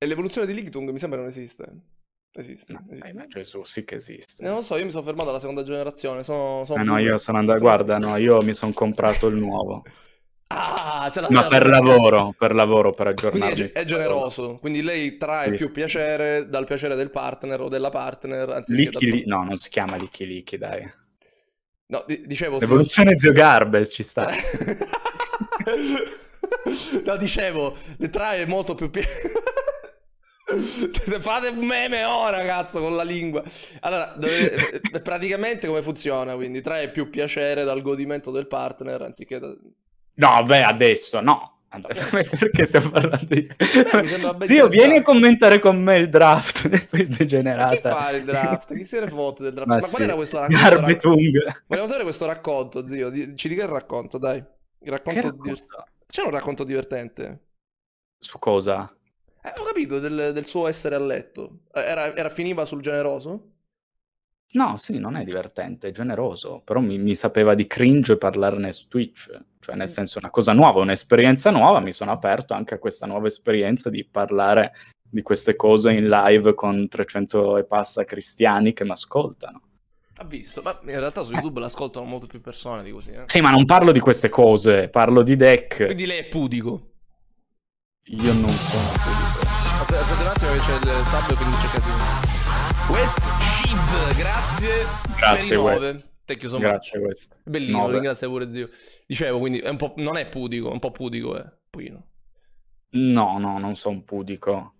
E l'evoluzione di Likitung mi sembra non esiste. Esiste. No, eh, esiste. Ma Gesù sì che esiste. Eh, non lo so, io mi sono fermato alla seconda generazione. Sono, sono eh no, io sono andato. Sono... Guarda, no, io mi sono comprato il nuovo. *laughs* Ah, ce l'ha Ma per lavoro, per lavoro, per aggiornarmi. Quindi è, generoso, quindi lei trae sì. più piacere dal piacere del partner o della partner. Anzi, Licky, li... No, non si chiama Licky Licky, dai. No, d- dicevo... L'evoluzione sì. zio Garbes ci sta. *laughs* no, dicevo, le trae molto più piacere. *laughs* Fate un meme ora, oh, cazzo, con la lingua. Allora, dove... *laughs* praticamente come funziona? Quindi trae più piacere dal godimento del partner anziché da... No, beh, adesso no. *laughs* perché stiamo parlando di... Zio, vieni a commentare con me il draft. E *laughs* poi degenerata. Chi fa il draft? Chi se ne fotte del draft? Ma, Ma sì. qual era questo racconto? Garbetung. Vogliamo sapere questo racconto, zio. Ci dica il racconto, dai. Il racconto di... C'è un racconto divertente? Su cosa? Eh, ho capito, del, del, suo essere a letto. Eh, era, era, finiva sul generoso? No, sì, non è divertente, è generoso, però mi, mi sapeva di cringe parlarne su Twitch, cioè nel mm. senso una cosa nuova, un'esperienza nuova, mi sono aperto anche a questa nuova esperienza di parlare di queste cose in live con 300 e passa cristiani che mi ascoltano. Ha visto, ma in realtà su eh. YouTube eh. l'ascoltano molto più persone di così. Eh? Sì, ma non parlo di queste cose, parlo di deck. Quindi lei è pudico. Io non sono pudico. Aspetta un attimo che c'è il sub quindi c'è casino. West Shib, grazie, grazie per i 9. Ti è chiuso Grazie West. Bellino, 9. ringrazio pure zio. Dicevo, quindi è non è pudico, è un po' pudico, eh. Pugino. No, no, non sono pudico.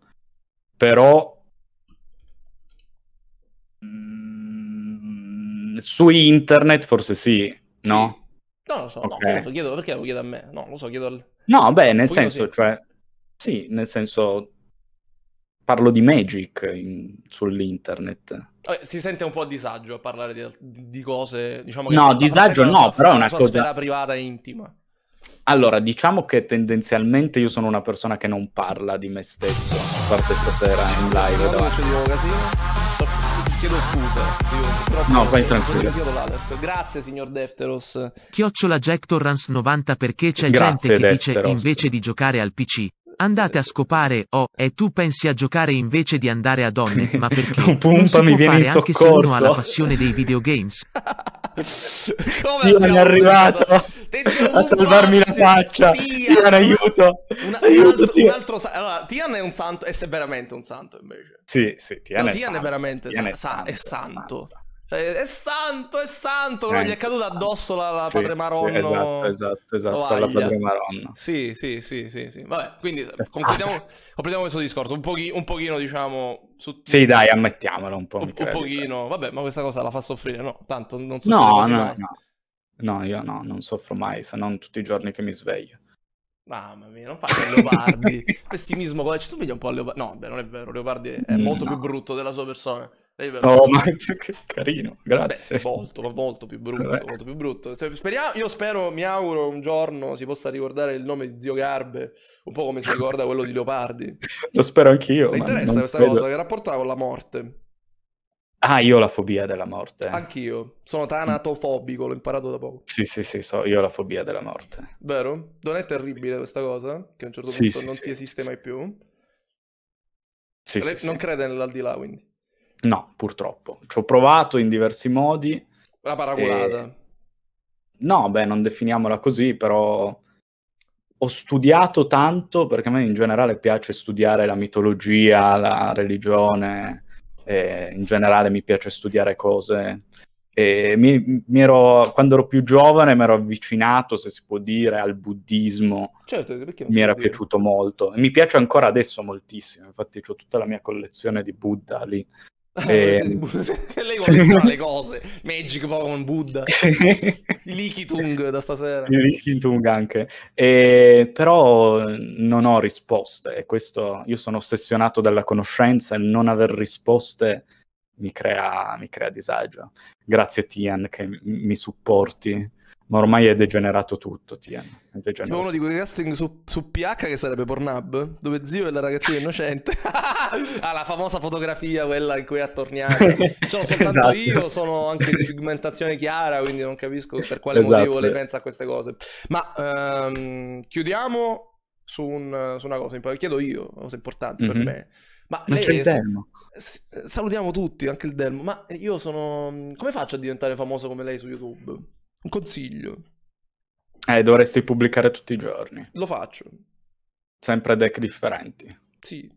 Però mm, su internet forse sì, sì. no? No, lo so, okay. no, lo so, chiedo, perché lo chiedo a me? No, lo so, chiedo al... No, beh, nel Pugino senso, sì. cioè... Sì, nel senso parlo di Magic in, sull'internet. Si sente un po' a disagio a parlare di, di cose, diciamo che... No, disagio no, sua, però è una cosa... privata e intima. Allora, diciamo che tendenzialmente io sono una persona che non parla di me stesso, a parte stasera in live. No, davanti. non ci casino. Chiedo scusa, no, vai tranquillo. Grazie signor Defteros. Chiocciola Jack Torrance 90 perché c'è Grazie, gente che Defteros. dice invece di giocare al PC Andate a scopare, oh, e tu pensi a giocare invece di andare a donne, *laughs* ma perché un pumpa mi viene in soccorso. anche se uno ha la passione dei videogames? *laughs* Come Ivan è arrivato a salvarmi la faccia. Tian, Tian aiuto. Una, aiuto un altro, Tian. Un altro, allora, Tian è un santo, è veramente un santo invece. Sì, sì, Tian, no, è, Tian santo, è veramente Tian sa, è santo. santo. Cioè, è santo, è santo, però gli è caduta addosso la, la sì, Padre Maronna. Sì, esatto, esatto, esatto, Ovaglia. la Padre Maronno. Sì, sì, sì, sì, sì. Vabbè, quindi completiamo, completiamo questo discorso, un, pochi, un pochino diciamo... Su... Sì, dai, ammettiamolo un po'. Un, un pochino, vabbè, ma questa cosa la fa soffrire, no? Tanto non soffro no, no, No. no, io no, non soffro mai, se non tutti i giorni che mi sveglio. Mamma mia, non fate Leopardi. *laughs* Pessimismo, ci somiglia un po' a Leopardi. No, beh, non è vero, Leopardi è mm, molto no. più brutto della sua persona. Oh, ma *laughs* che carino, grazie. Beh, molto, molto più brutto, Beh. molto più brutto. Speriamo, io spero, mi auguro un giorno si possa ricordare il nome di Zio Garbe, un po' come si ricorda quello di Leopardi. *laughs* Lo spero anch'io. Mi interessa questa vedo. cosa, che rapporta con la morte. Ah, io ho la fobia della morte. Anch'io. Sono tanatofobico, l'ho imparato da poco. Sì, sì, sì, so, io ho la fobia della morte. Vero? Non è terribile questa cosa? Che a un certo sì, punto sì, non sì, si esiste mai più? Sì, Re- sì, non crede nell'aldilà, quindi. No, purtroppo. Ci ho provato in diversi modi. La paraculata. E... No, beh, non definiamola così, però ho studiato tanto perché a me in generale piace studiare la mitologia, la religione, in generale mi piace studiare cose. Mi, mi ero, quando ero più giovane mi ero avvicinato, se si può dire, al buddismo. Certo, mi era dire. piaciuto molto. E mi piace ancora adesso moltissimo, infatti ho tutta la mia collezione di Buddha lì eh, *laughs* *laughs* lei vuole fare le cose, Magic, Pokémon, Buddha, i Likitung da stasera. I Likitung anche. E... Però non ho risposte e questo, io sono ossessionato dalla conoscenza e non aver risposte mi crea, mi crea disagio. Grazie Tian che mi supporti ma ormai è degenerato tutto. Tien, È degenerato. C'è uno di quei casting su, su, PH che sarebbe Pornhub, dove zio è la ragazzina innocente. *laughs* ah, la famosa fotografia, quella in cui è attorniato. *laughs* Cioè, soltanto esatto. io sono anche di pigmentazione chiara, quindi non capisco per quale esatto. motivo lei pensa a queste cose. Ma ehm, chiudiamo su, un, su, una cosa, impar- chiedo io, una cosa importante mm-hmm. per mhm. me. Ma, ma c'è il Delmo. Salutiamo tutti, anche il Delmo. Ma io sono. Come faccio a diventare famoso come lei su YouTube? Un consiglio. Eh, dovresti pubblicare tutti i giorni. Lo faccio. Sempre deck differenti. Sì.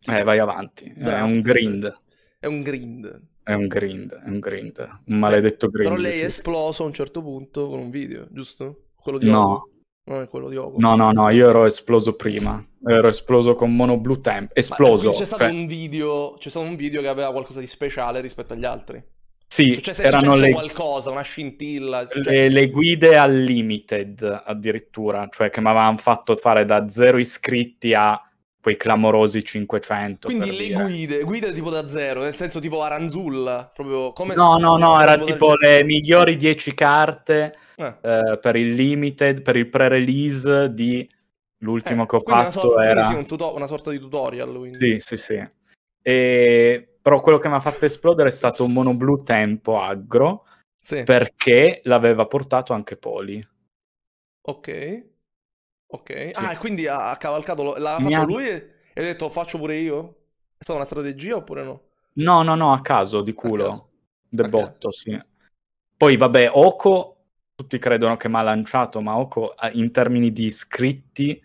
sì. Eh, vai avanti. Draft, è un grind. È un grind. È un grind, è un grind. Un maledetto eh, grind. Però lei è esploso a un certo punto con un video, giusto? Quello di No. Non è quello di Ogo. No, no, no, io ero esploso prima. Ero esploso con Mono Blue Temp. Esploso. Ma c'è stato, cioè... un video, c'è stato un video che aveva qualcosa di speciale rispetto agli altri. Sì, Successe, erano le... qualcosa, una scintilla. Cioè le, le, guide al limited addirittura, cioè che mi avevano fatto fare da zero iscritti a quei clamorosi 500. Quindi le dire. guide, guide tipo da zero, nel senso tipo Aranzulla, proprio come... No, no, no, era tipo le migliori 10 carte eh. Eh, per il limited, per il pre-release di... L'ultimo eh, che ho fatto una so- era... Sì, un tuto- una sorta di tutorial. Quindi. Sì, sì, sì. E però quello che mi ha fatto esplodere è stato un monoblu tempo aggro, sì. perché l'aveva portato anche Poli. Ok. Ok. Sì. Ah, quindi ha cavalcato, l'ha fatto ha... lui e, ha detto faccio pure io? È stata una strategia oppure no? No, no, no, a caso, di culo. Debotto, sì. Poi vabbè, Oko, tutti credono che mi ha lanciato, ma Oko in termini di iscritti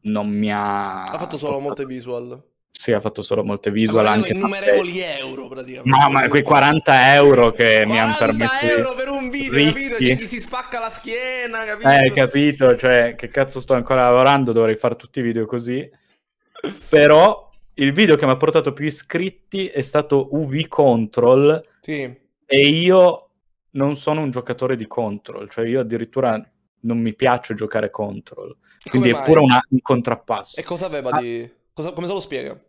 non mi ha... Ha fatto solo portato. molte visual. Sì, ha fatto solo molte ah, visual. Ma anche innumerevoli parte... euro praticamente. No, ma quei 40 euro che 40 mi hanno permesso. 40 euro per un video, ricchi. capito? C'è chi si spacca la schiena, capito? Eh, capito, cioè, che cazzo sto ancora lavorando, dovrei fare tutti i video così. *laughs* Però il video che mi ha portato più iscritti è stato UV Control. Sì. E io non sono un giocatore di Control, cioè io addirittura non mi piace giocare Control. Quindi è pure una, un contrappasso. E cosa aveva ah. di... Cosa, come se lo spiega?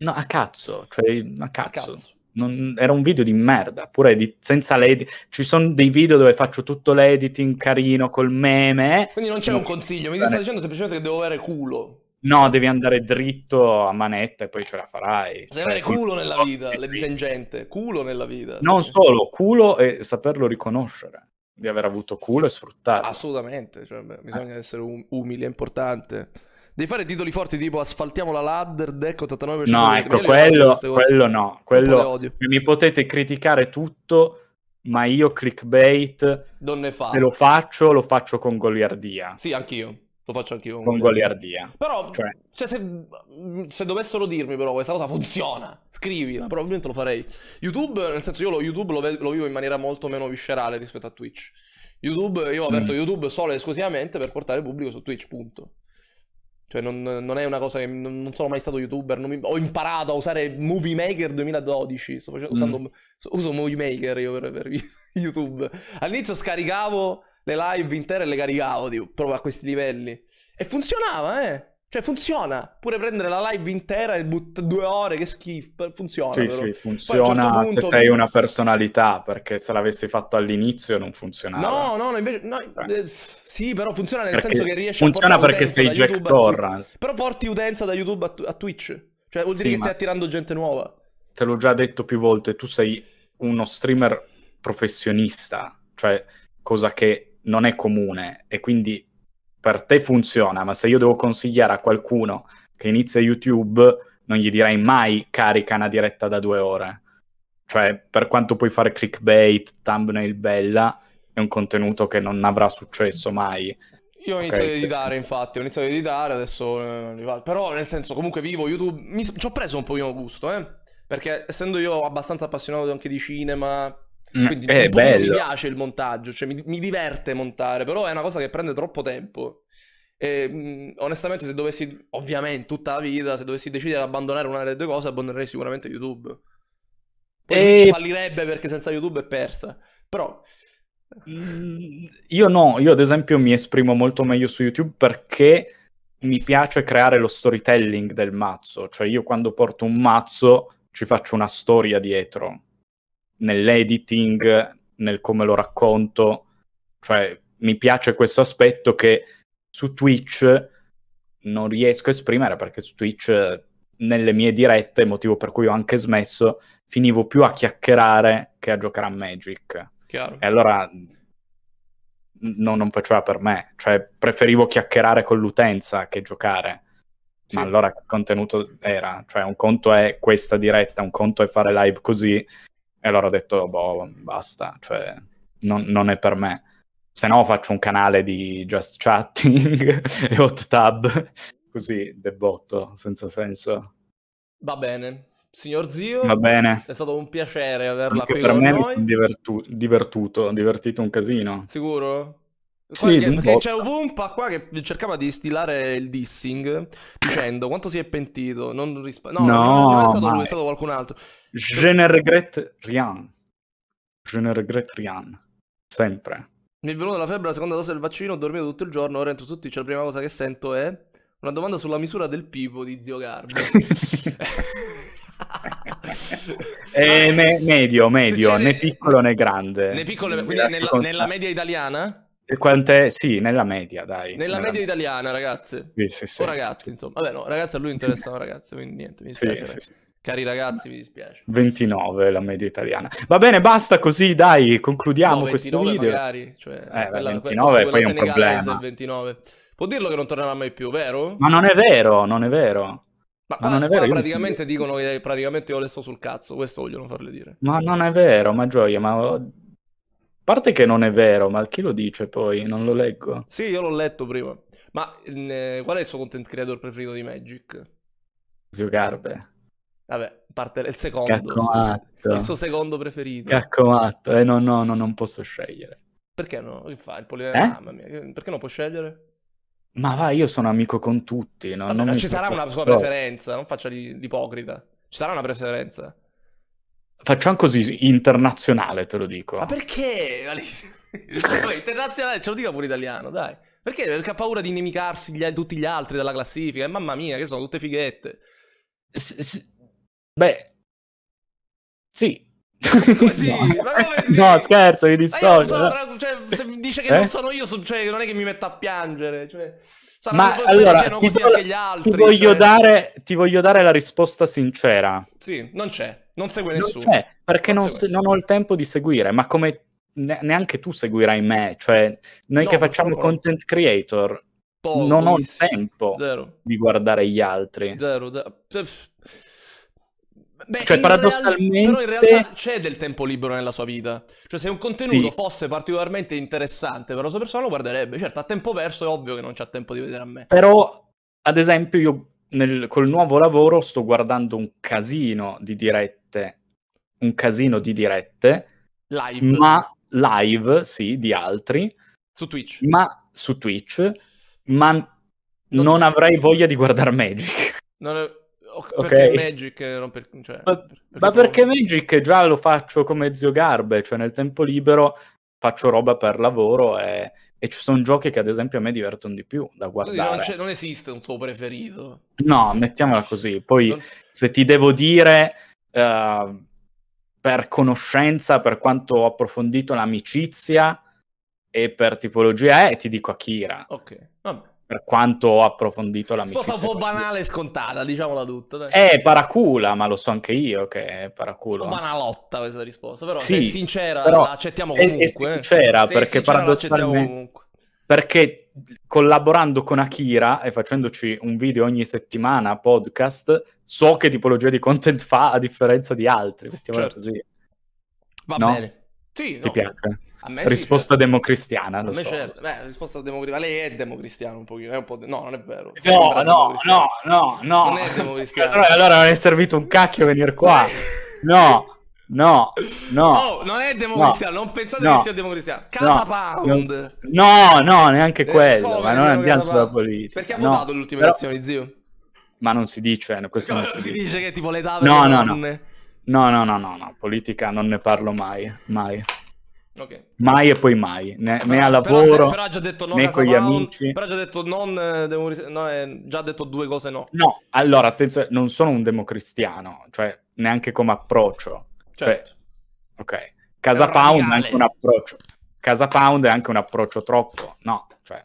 No, a cazzo, cioè a cazzo. A cazzo. Non, era un video di merda, pure di, senza l'editing. Ci sono dei video dove faccio tutto l'editing carino col meme. Quindi non c'è un consiglio, mi stai dicendo semplicemente che devo avere culo. No, devi andare dritto a manetta e poi ce la farai. Devi cioè, avere cioè, culo nella vita, le gente. Culo nella vita. Non solo, culo e saperlo riconoscere. Di aver avuto culo e sfruttarlo. Assolutamente, cioè, beh, bisogna eh. essere um- umili, è importante. Devi fare titoli forti tipo asfaltiamo la ladder, deck 89%. No, ecco, quello, quello no. Quello mi potete criticare tutto, ma io clickbait, non ne faccio. se lo faccio, lo faccio con goliardia. Sì, anch'io. Lo faccio anch'io con, con goliardia. Però, cioè... cioè, se, se, dovessero dirmi però questa cosa funziona, scrivila, probabilmente lo farei. YouTube, nel senso io lo, YouTube lo, lo vivo in maniera molto meno viscerale rispetto a Twitch. YouTube, io ho aperto mm. YouTube solo e esclusivamente per portare pubblico su Twitch, punto. Cioè, non, non, è una cosa che. Non sono mai stato youtuber. Mi, ho imparato a usare Movie Maker 2012. Sto facendo, usando, mm. Uso Movie Maker io per, per, *laughs* YouTube. All'inizio scaricavo le live intere e le caricavo tipo, proprio a questi livelli. E funzionava, eh. Cioè funziona, pure prendere la live intera e buttare due ore, che schifo, funziona. Sì, però. sì, certo funziona certo punto... se sei una personalità, perché se l'avessi fatto all'inizio non funzionava. No, no, no invece... No, eh. sì, però funziona nel perché senso che riesci funziona a Funziona perché sei Jack Torrance. Però porti utenza da YouTube a, tu- a Twitch, cioè vuol dire sì, che stai attirando gente nuova. Te l'ho già detto più volte, tu sei uno streamer professionista, cioè cosa che non è comune e quindi per te funziona, ma se io devo consigliare a qualcuno che inizia YouTube, non gli direi mai carica una diretta da due ore. Cioè, per quanto puoi fare clickbait, thumbnail bella, è un contenuto che non avrà successo mai. Io ho okay. iniziato a editare, infatti, ho iniziato a editare, adesso... Eh, però, nel senso, comunque vivo YouTube, mi... ci ho preso un po' pochino gusto, eh? Perché essendo io abbastanza appassionato anche di cinema, Mm, Quindi eh, mi piace il montaggio, cioè mi, mi, diverte montare, però è una cosa che prende troppo tempo. E, mh, mm, onestamente, se dovessi, ovviamente, tutta la vita, se dovessi decidere di abbandonare una delle due cose, abbandonerei sicuramente YouTube. Poi e... ci fallirebbe perché senza YouTube è persa. Però... Mm, io no, io ad esempio mi esprimo molto meglio su YouTube perché mi piace creare lo storytelling del mazzo, cioè io quando porto un mazzo ci faccio una storia dietro nell'editing, nel come lo racconto. Cioè, mi piace questo aspetto che su Twitch non riesco a esprimere perché su Twitch nelle mie dirette, motivo per cui ho anche smesso, finivo più a chiacchierare che a giocare a Magic. Chiaro. E allora no, non faceva per me, cioè preferivo chiacchierare con l'utenza che giocare. Sì. Ma allora che contenuto era? Cioè un conto è questa diretta, un conto è fare live così, e allora ho detto, boh, basta, cioè, non, non è per me. Se no faccio un canale di just chatting *laughs* e hot tab, così, debotto, senza senso. Va bene, signor Zio. Va bene. È stato un piacere averla Anche qui per me mi sono divertu- divertuto, divertito un casino. Sicuro? Qua, sì, che, c'è Wumpa qua che cercava di stilare il dissing dicendo quanto si è pentito. Non rispa- no, no, non è stato lui, è stato qualcun altro. Je ne regrette rien. Je ne regrette rien. Sempre. Mi è venuta la febbre la seconda dose del vaccino, ho dormito tutto il giorno, ora entro tutti, cioè la prima cosa che sento è una domanda sulla misura del pipo di zio Garbo. *laughs* *laughs* eh, me- medio, medio, succede... né piccolo né grande. Né piccolo, quindi nella, nella media italiana? Quante... Sì, nella media, dai. Nella, nella... media italiana, ragazze. Sì, sì, sì. O ragazzi, insomma. Vabbè, no, ragazzi a lui interessano ragazze, quindi niente, mi dispiace. Sì, sì, Cari ragazzi, mi dispiace. 29 la media italiana. Va bene, basta così, dai, concludiamo no, questo video. Magari, cioè, eh, quella, 29 poi è un problema. 29. Può dirlo che non tornerà mai più, vero? Ma non è vero, non è vero. Ma, ma non è vero. Praticamente dicono che praticamente io le sto sul cazzo, questo vogliono farle dire. Ma non è vero, ma gioia, ma parte che non è vero, ma chi lo dice poi? Non lo leggo. Sì, io l'ho letto prima. Ma mm, eh, qual è il suo content creator preferito di Magic? Zio Garbe. Vabbè, parte il secondo. Caccomatto. Il suo secondo preferito. Caccomatto. Eh no, no, no, non posso scegliere. Perché no? Eh? Che fa? Il poliedramma? Eh? Perché non può scegliere? Ma va, io sono amico con tutti. No? Vabbè, non ci sarà una sua preferenza, non faccia l'ipocrita. Ci sarà una preferenza. Facciamo così, internazionale, te lo dico. Ma perché? *laughs* internazionale, ce lo dico pure italiano, dai. Perché? Perché ha paura di inimicarsi gli, tutti gli altri della classifica. E eh, mamma mia, che sono tutte fighette. S- s- beh, sì. Così, *laughs* no. Sì? *laughs* no. scherzo, mi dissocio. Tra... Cioè, se mi dice che eh? non sono io, cioè, non è che mi metto a piangere. Cioè, Ma allora, ti, gli altri, ti, voglio cioè. dare, ti voglio dare la risposta sincera. Sì, non c'è non segue non nessuno. C'è, perché non, non, se, non, ho il tempo di seguire, ma come neanche tu seguirai me, cioè noi no, che facciamo content creator, Poco, non ho il tempo zero. di guardare gli altri. Zero, zero. Beh, cioè, paradossalmente... Realtà, però in realtà c'è del tempo libero nella sua vita. Cioè, se un contenuto sì. fosse particolarmente interessante per la sua persona, lo guarderebbe. Certo, a tempo perso è ovvio che non c'ha tempo di vedere a me. Però, ad esempio, io nel, col nuovo lavoro sto guardando un casino di dirette, un casino di dirette, live. ma live, sì, di altri. Su Twitch. Ma su Twitch, ma non, non avrei voglia di guardare Magic. Non è... Okay. Magic non cioè, ma, perché, ma perché Magic già lo faccio come zio Garbe, cioè nel tempo libero faccio roba per lavoro e e ci sono giochi che ad esempio a me divertono di più da guardare. Non, non esiste un suo preferito. No, mettiamola così. Poi se ti devo dire, uh, per conoscenza, per quanto ho approfondito l'amicizia e per tipologia, eh, ti dico Akira. Ok per quanto ho approfondito la risposta un po' banale e scontata, diciamola tutta. È eh, paracula, ma lo so anche io che è paraculo Un po' banalotta questa risposta, però sì, se è sincera però la accettiamo comunque. È, eh. sincera, se perché è sincera, paradossalmente... Comunque. Perché collaborando con Akira e facendoci un video ogni settimana, podcast, so che tipologia di content fa a differenza di altri, mettiamola certo. così. Va no? bene. Sì, Ti no. piace? risposta certo. democristiana. A me so. certo. Beh, risposta democristiana. Lei è democristiana un pochino. Un po de... No, non è vero. No, no, no, no, no. Non è democristiana. allora, allora non è servito un cacchio venire qua. No. No, no, no, *laughs* oh, non è democristiano. No, non pensate no, che sia democristiano. Casa no, Pound, no, no, neanche eh, quello. ma non andiamo sulla politica. Perché ha no, votato le ultime però... elezioni, zio? Ma non si dice, eh, questo non, *laughs* si, si dice. dice. che tipo le tavole no, no, no, no, no, no, no, politica non ne parlo mai, mai. Okay. Mai e poi mai, né, né al lavoro, però, però no né con gli amici. Però ha già detto non, eh, devo, no, è, eh, già detto due cose no. No, allora, attenzione, non sono un democristiano, cioè neanche come approccio. Cioè, certo. Cioè, ok, Casa è Pound radicale. è anche un approccio. Casa Pound è anche un approccio troppo, no, cioè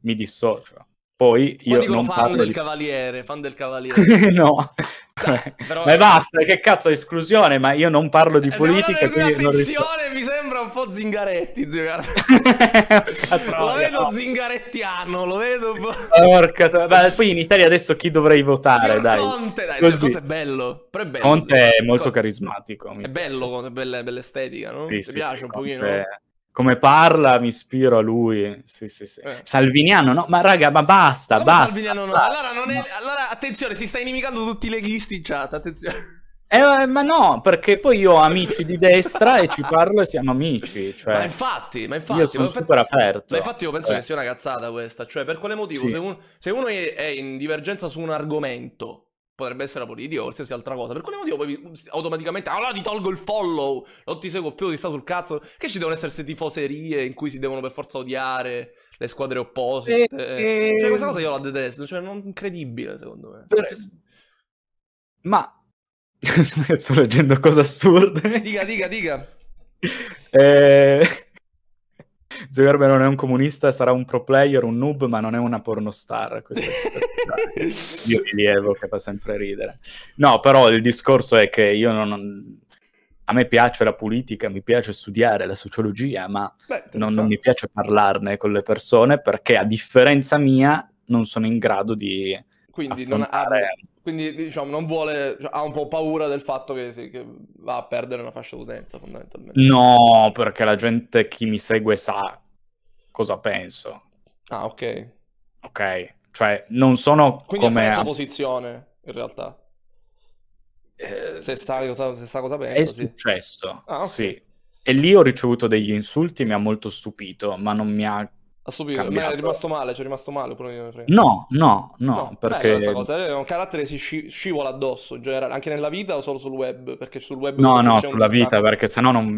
mi dissocio. Poi io Poi dicono non fan del di... cavaliere, fan del cavaliere. *laughs* Eh, no. Dai, cioè, però... Ma basta, che cazzo, esclusione, ma io non parlo di eh, politica. Quindi non mi sembra un po' Zingaretti, zio Lo vedo Zingarettiano, lo vedo... Porca tro... Beh, poi in Italia adesso chi dovrei votare, dai. Conte, dai, Conte è bello. Però è bello. Conte è molto Conte... carismatico. È bello, Conte, bella, bella estetica, no? Sì, Ti sì, piace sì, un Conte... pochino? come parla mi ispiro a lui. Sì, sì, sì. Eh. Salviniano, no? Ma raga, ma basta, allora basta. Salviniano no. Allora, non è... allora, attenzione, si sta inimicando tutti i leghisti in chat, attenzione. Eh, ma no, perché poi io ho amici di destra e ci parlo e siamo amici. Cioè, ma infatti, ma infatti, io sono super infatti, aperto. Ma infatti, io penso eh. che sia una cazzata questa. Cioè, per quale motivo? Sì. Se, un, se, uno è, è in divergenza su un argomento Potrebbe essere la politica o qualsiasi altra cosa. Per quale motivo poi automaticamente allora ah, ti tolgo il follow, non ti seguo più, ti sta sul cazzo? Che ci devono essere queste tifoserie in cui si devono per forza odiare le squadre opposte? E, eh, e... Cioè eh. questa cosa io la detesto, cioè non incredibile secondo me. Per... Cioè, Ma... *laughs* Sto leggendo cose assurde. Dica, dica, dica. eh... Zuckerberg non è un comunista, sarà un pro player, un noob, ma non è una pornostar. Questa è *laughs* il rilievo che fa sempre ridere. No, però il discorso è che io non... A me piace la politica, mi piace studiare la sociologia, ma Beh, non, non mi piace parlarne con le persone perché, a differenza mia, non sono in grado di... Quindi non ha quindi diciamo, non vuole, cioè, ha un po' paura del fatto che, sì, che va a perdere una fascia d'utenza fondamentalmente. No, perché la gente, chi mi segue sa cosa penso. Ah, ok. Ok, cioè non sono Quindi come... Quindi posizione, in realtà. Eh, se, sa cosa, se sa cosa penso È sì. successo, ah, okay. sì. E lì ho ricevuto degli insulti, mi ha molto stupito, ma non mi ha ha stupito, cambiato. ma è rimasto male, ci è rimasto male pure No, no, no, no perché... È, cosa. è eh, un carattere che si sci- scivola addosso in cioè, generale, anche nella vita o solo sul web? Perché sul web... No, no, sulla vita, perché sennò non,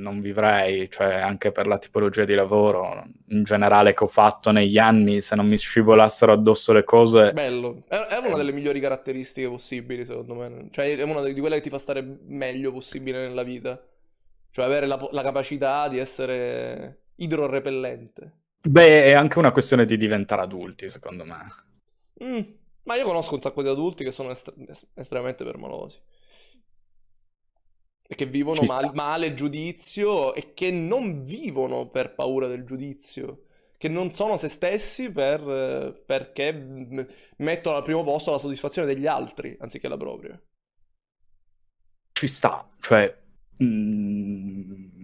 non vivrei, cioè anche per la tipologia di lavoro in generale che ho fatto negli anni, se non mi scivolassero addosso le cose... Bello, è, è una eh. delle migliori caratteristiche possibili secondo me, cioè è una di quelle che ti fa stare meglio possibile nella vita, cioè avere la, la capacità di essere idrorepellente. Beh, è anche una questione di diventare adulti, secondo me. Mm, ma io conosco un sacco di adulti che sono est- estremamente permalosi. E che vivono mal- male il giudizio e che non vivono per paura del giudizio. Che non sono se stessi per, perché mettono al primo posto la soddisfazione degli altri anziché la propria. Ci sta, cioè... Mm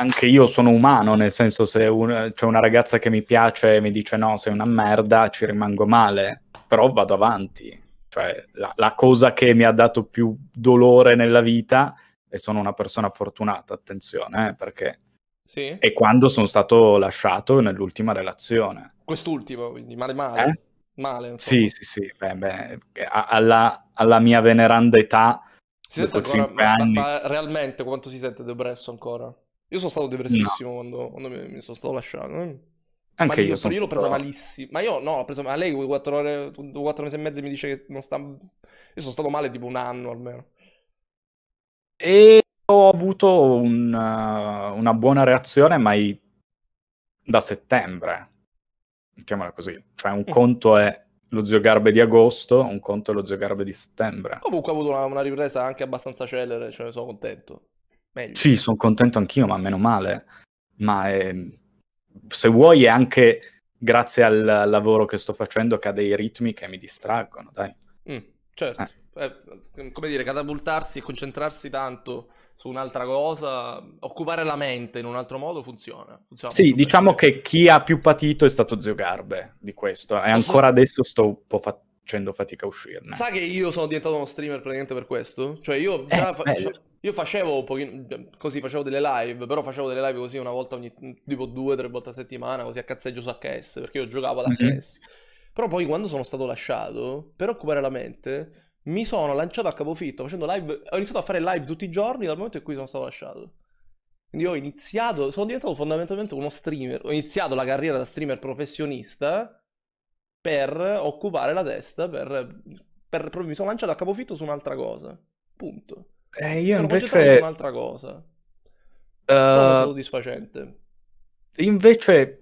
anche io sono umano, nel senso se un, c'è una ragazza che mi piace e mi dice no, sei una merda, ci rimango male, però vado avanti. Cioè, la, la cosa che mi ha dato più dolore nella vita, e sono una persona fortunata, attenzione, eh, perché... Sì. E quando sono stato lasciato nell'ultima relazione. Quest'ultimo, quindi male male. Eh? Male. Sì, sì, sì. Beh, beh, alla, alla, mia veneranda età, si sente ancora, ma, ma, realmente quanto si sente De Bresso ancora? Io sono stato depressissimo no. quando, quando, mi, sono stato lasciato. Anche ma io, io, sono io l'ho presa malissimo. Ma io no, l'ho presa male. Lei 4 ore, 4 mesi e mezzo mi dice che non sta... Io sono stato male tipo un anno almeno. E ho avuto un, una buona reazione, ma i... da settembre. Mettiamola così. Cioè un conto è lo zio Garbe di agosto, un conto è lo zio Garbe di settembre. Comunque ho avuto una, una ripresa anche abbastanza celere, cioè ne sono contento. Meglio. Sì, sono contento anch'io, ma meno male. Ma è... Ehm, se vuoi è anche grazie al lavoro che sto facendo che ha dei ritmi che mi distraggono, dai. Mm, certo. Eh. Eh, ehm, come dire, catapultarsi e concentrarsi tanto su un'altra cosa, occupare la mente in un altro modo funziona. funziona sì, diciamo che chi ha più patito è stato Zio Garbe di questo e Assolut- ancora adesso sto un po' facendo fatica a uscirne. Sai che io sono diventato uno streamer praticamente per questo? Cioè io eh, fa- io facevo pochino, così, facevo delle live, però facevo delle live così una volta ogni, tipo due, tre volte a settimana, così a cazzeggio su HS, perché io giocavo alla mm-hmm. HS. Però poi quando sono stato lasciato, per occupare la mente, mi sono lanciato a capofitto facendo live, ho iniziato a fare live tutti i giorni dal momento in cui sono stato lasciato. Quindi ho iniziato, sono diventato fondamentalmente uno streamer, ho iniziato la carriera da streamer professionista per occupare la testa, per, per, mi sono lanciato a capofitto su un'altra cosa. Punto. Eh, io Sono invece... un'altra cosa. Uh... soddisfacente. Invece...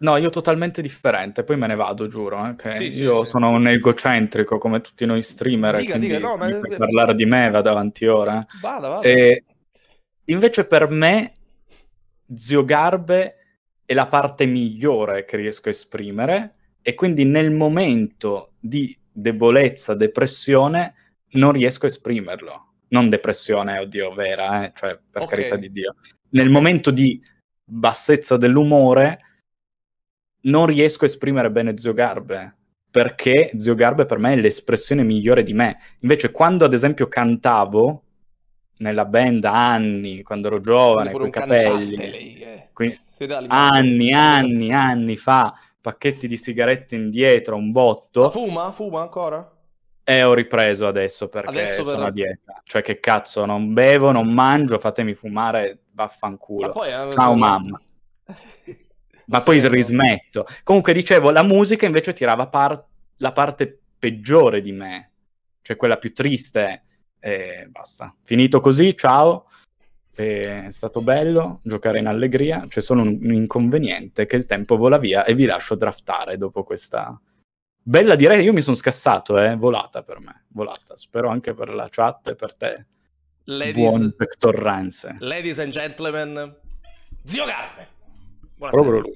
No, io totalmente differente, poi me ne vado, giuro. Eh, che sì, sì, io sì. sono un egocentrico come tutti noi streamer. Dica, dica, no, ma... parlare di me va davanti ora. Vada, vada. E... Invece per me Zio Garbe è la parte migliore che riesco a esprimere e quindi nel momento di debolezza, depressione, non riesco a esprimerlo non depressione, oddio, vera, eh, cioè per okay. carità di Dio. Nel momento di bassezza dell'umore non riesco a esprimere bene Zio Garbe, perché Zio Garbe per me è l'espressione migliore di me. Invece quando ad esempio cantavo nella band anni, quando ero giovane, con i capelli, lei, eh. qui... anni, anni, anni fa, pacchetti di sigarette indietro, un botto. Ma fuma? Fuma ancora? E ho ripreso adesso perché adesso sono a dieta. Cioè, che cazzo, non bevo, non mangio, fatemi fumare, vaffanculo. Ma poi, eh, Ciao, mamma. *laughs* Ma poi rismetto. Comunque, dicevo, la musica invece tirava par- la parte peggiore di me, cioè quella più triste. E basta. Finito così, ciao. è stato bello giocare in allegria. C'è cioè, solo un, un inconveniente che il tempo vola via e vi lascio draftare dopo questa Bella diretta, io mi sono scassato, eh, volata per me, volata. Spero anche per la chat e per te. Ladies, ladies and gentlemen, Zio Garbe. Proprio lui.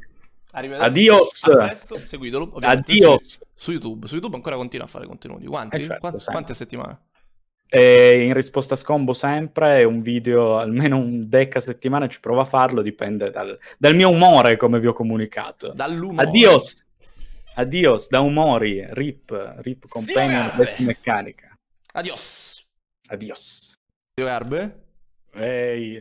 Arrivederci. Adios. A presto, seguitelo. Adios. Su, su, YouTube, su YouTube ancora continua a fare contenuti. Quanti? Eh certo, quanti quante settimane? E in risposta a scombo sempre un video, almeno un deck settimana ci prova a farlo, dipende dal, dal mio umore come vi ho comunicato. Dall'umore. Adios. Adios, da umori, Rip, Rip Companion, Vesti Meccanica. Adios. Adios. Zio Erbe? Ehi,